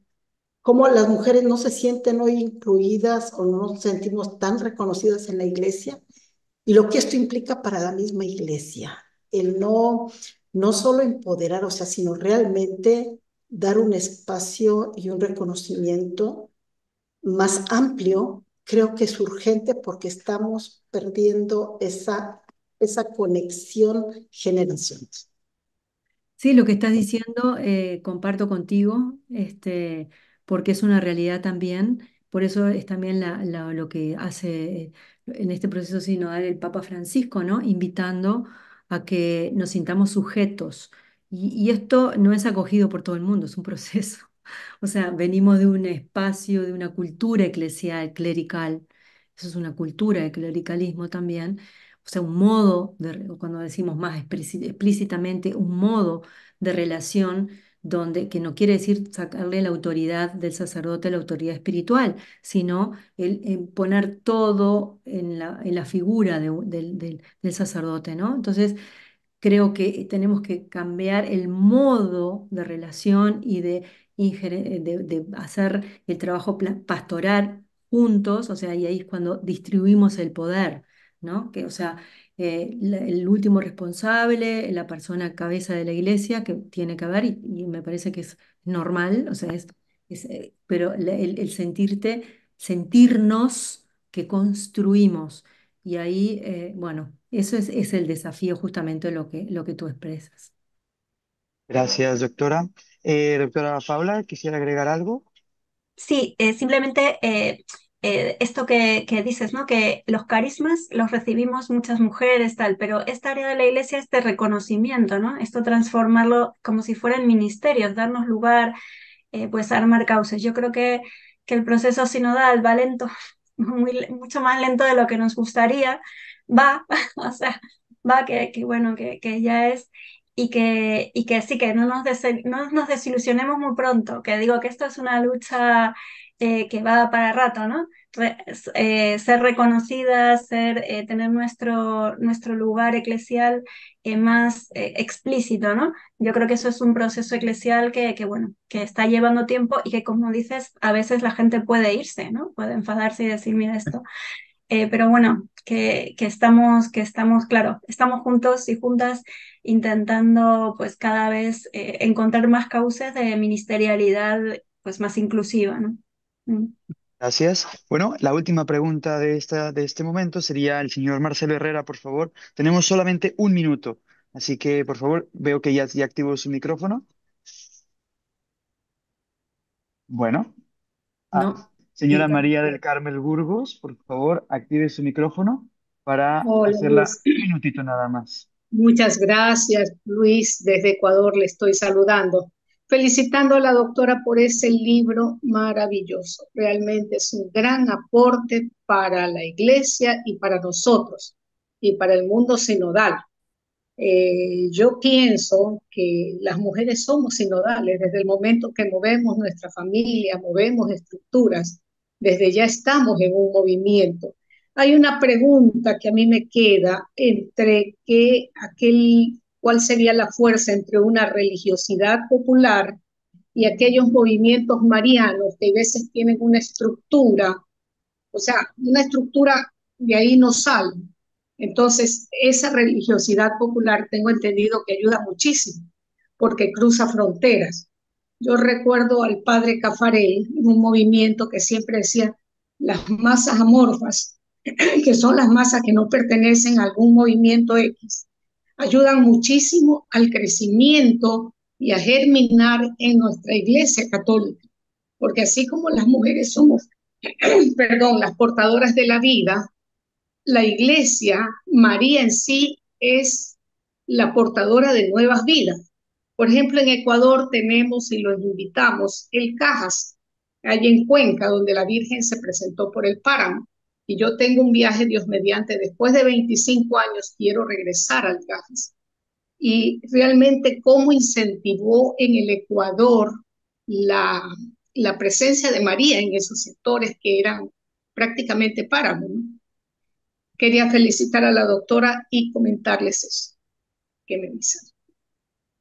cómo las mujeres no se sienten hoy incluidas o no nos sentimos tan reconocidas en la iglesia y lo que esto implica para la misma iglesia, el no, no solo empoderar, o sea, sino realmente dar un espacio y un reconocimiento más amplio, creo que es urgente porque estamos perdiendo esa esa conexión generacional. Sí, lo que estás diciendo eh, comparto contigo, este, porque es una realidad también. Por eso es también lo que hace eh, en este proceso sinodal el Papa Francisco, ¿no? Invitando a que nos sintamos sujetos. Y, y esto no es acogido por todo el mundo, es un proceso. O sea, venimos de un espacio, de una cultura eclesial, clerical. Eso es una cultura de clericalismo también, o sea, un modo, de, cuando decimos más explícitamente, un modo de relación donde, que no quiere decir sacarle la autoridad del sacerdote, la autoridad espiritual, sino el, poner todo en la, en la figura del, del, sacerdote, ¿no? Entonces, creo que tenemos que cambiar el modo de relación y de, hacer el trabajo pastoral juntos, o sea, y ahí es cuando distribuimos el poder. Que, o sea, eh, el último responsable, la persona cabeza de la iglesia, que tiene que haber, y, me parece que es normal, o sea, es, eh, pero el, sentirte, sentirnos que construimos. Y ahí, eh, bueno, eso es, es, el desafío justamente lo que, lo que tú expresas. Gracias, doctora. doctora Paula, ¿quisiera agregar algo? Sí, simplemente eh, esto que, que, dices, ¿no? Que los carismas los recibimos muchas mujeres, tal, pero esta área de la iglesia es de reconocimiento, ¿no? Esto transformarlo como si fueran ministerios, darnos lugar, eh, pues armar causas. Yo creo que, que el proceso sinodal va lento, mucho más lento de lo que nos gustaría, va, o sea, va, que, bueno, que, que ya es y que, y que sí, que no nos, no nos desilusionemos muy pronto, que digo que esto es una lucha eh, que va para rato, ¿no? Eh, ser reconocida, ser, eh, tener nuestro, nuestro lugar eclesial más explícito, ¿no? Yo creo que eso es un proceso eclesial que, que, bueno, que está llevando tiempo y que, como dices, a veces la gente puede irse, ¿no? Puede enfadarse y decir, mira esto. pero bueno, que, que, estamos, que estamos, claro, estamos juntos y juntas intentando pues cada vez encontrar más cauces de ministerialidad pues más inclusiva, ¿no? Mm. Gracias. Bueno, la última pregunta de esta, de este momento sería el señor Marcelo Herrera, por favor. Tenemos solamente un minuto, así que por favor, veo que ya, ya activo su micrófono. Bueno, ah, señora María del Carmel Burgos, por favor, active su micrófono para hacerla un minutito nada más. muchas gracias Luis, desde Ecuador le estoy saludando felicitando a la doctora por ese libro maravilloso. Realmente es un gran aporte para la iglesia y para nosotros y para el mundo sinodal. Eh, yo pienso que las mujeres somos sinodales desde el momento que movemos nuestra familia, movemos estructuras, desde ya estamos en un movimiento. Hay una pregunta que a mí me queda entre que aquel cuál sería la fuerza entre una religiosidad popular y aquellos movimientos marianos que a veces tienen una estructura, o sea, una estructura de ahí no sale. Entonces, esa religiosidad popular tengo entendido que ayuda muchísimo, porque cruza fronteras. Yo recuerdo al padre Cafarel, un movimiento que siempre decía, las masas amorfas, que son las masas que no pertenecen a algún movimiento X, ayudan muchísimo al crecimiento y a germinar en nuestra iglesia católica. Porque así como las mujeres somos, perdón, las portadoras de la vida, la iglesia, María en sí, es la portadora de nuevas vidas. Por ejemplo, en Ecuador tenemos y los invitamos el Cajas, allí en Cuenca, donde la Virgen se presentó por el páramo y yo tengo un viaje, Dios mediante, después de 25 años quiero regresar al GAFES. Y realmente cómo incentivó en el Ecuador la, la presencia de María en esos sectores que eran prácticamente páramo Quería felicitar a la doctora y comentarles eso que me dicen.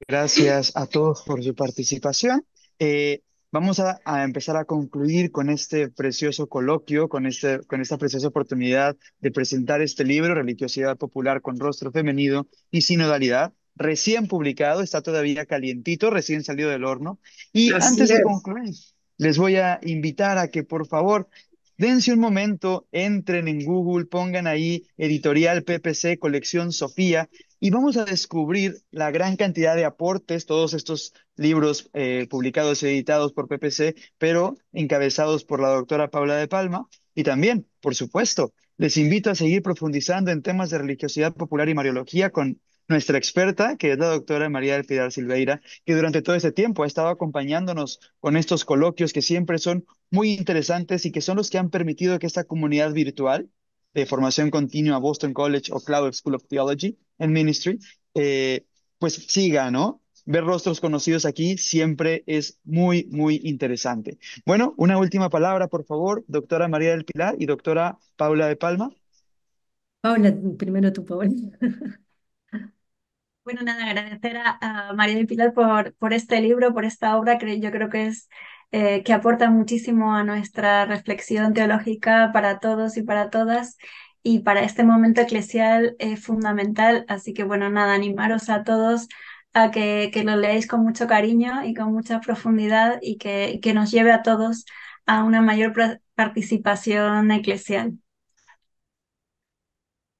Gracias a todos por su participación. Eh, Vamos a, empezar a concluir con este precioso coloquio, este, con, esta preciosa oportunidad de presentar este libro, Religiosidad Popular con Rostro Femenino y Sinodalidad, recién publicado, está todavía calientito, recién salido del horno. Y antes de concluir, les voy a invitar a que por favor dense un momento, entren en Google, pongan ahí editorial PPC colección Sofía y vamos a descubrir la gran cantidad de aportes, todos estos libros eh, publicados y editados por PPC, pero encabezados por la doctora Paula de Palma. Y también, por supuesto, les invito a seguir profundizando en temas de religiosidad popular y mariología con nuestra experta, que es la doctora María del Pilar Silveira, que durante todo este tiempo ha estado acompañándonos con estos coloquios que siempre son muy interesantes y que son los que han permitido que esta comunidad virtual de formación continua Boston College o Cloud School of Theology and Ministry, eh, pues siga, ¿no? Ver rostros conocidos aquí siempre es muy, muy interesante. Bueno, una última palabra, por favor, doctora María del Pilar y doctora Paula de Palma. Paula, primero tú, Paula. Bueno, nada, agradecer a, María del Pilar por, por este libro, por esta obra, que yo creo que es eh, que aporta muchísimo a nuestra reflexión teológica para todos y para todas y para este momento eclesial es fundamental. Así que bueno, nada, animaros a todos a que, que, lo leáis con mucho cariño y con mucha profundidad y que, y que nos lleve a todos a una mayor participación eclesial.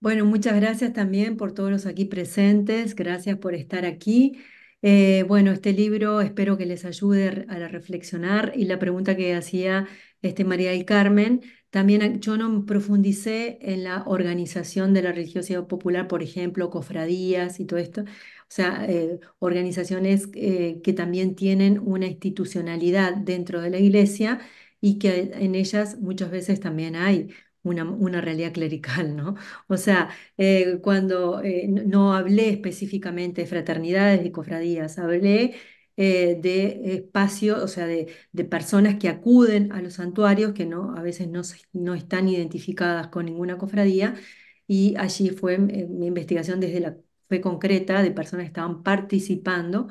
Bueno, muchas gracias también por todos los aquí presentes, gracias por estar aquí. Eh, bueno, este libro espero que les ayude a reflexionar y la pregunta que hacía este María y Carmen, también yo no profundicé en la organización de la religiosidad popular, por ejemplo, cofradías y todo esto, o sea, eh, organizaciones eh, que también tienen una institucionalidad dentro de la iglesia y que en ellas muchas veces también hay una, realidad clerical, ¿no? O sea, eh, cuando eh, no hablé específicamente de fraternidades y cofradías, hablé eh, de espacios, o sea, de, de, personas que acuden a los santuarios, que no, a veces no, están identificadas con ninguna cofradía, y allí fue mi investigación desde la fe concreta de personas que estaban participando.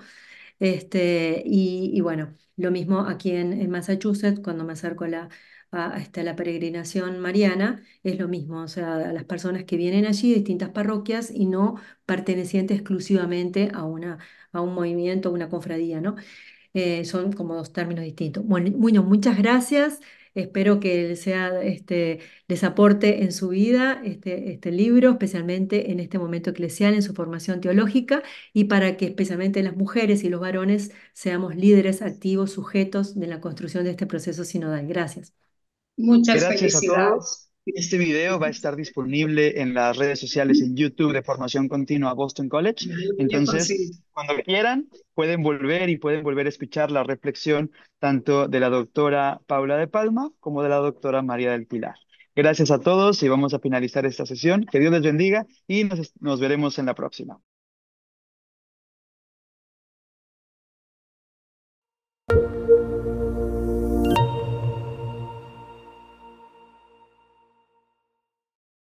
Este, y, bueno, lo mismo aquí en, en Massachusetts, cuando me acerco a la hasta la peregrinación mariana, es lo mismo, o sea, las personas que vienen allí distintas parroquias y no pertenecientes exclusivamente a, una, a un movimiento, a una confradía, ¿no? Eh, son como dos términos distintos. Bueno, muchas gracias. Espero que sea, este, les aporte en su vida este, este libro, especialmente en este momento eclesial, en su formación teológica, y para que especialmente las mujeres y los varones seamos líderes activos, sujetos de la construcción de este proceso sinodal. Gracias. Muchas Gracias a todos. Este video va a estar disponible en las redes sociales en YouTube de Formación Continua Boston College. Entonces, cuando quieran, pueden volver y pueden volver a escuchar la reflexión tanto de la doctora Paula de Palma como de la doctora María del Pilar. Gracias a todos y vamos a finalizar esta sesión. Que Dios les bendiga y nos veremos en la próxima.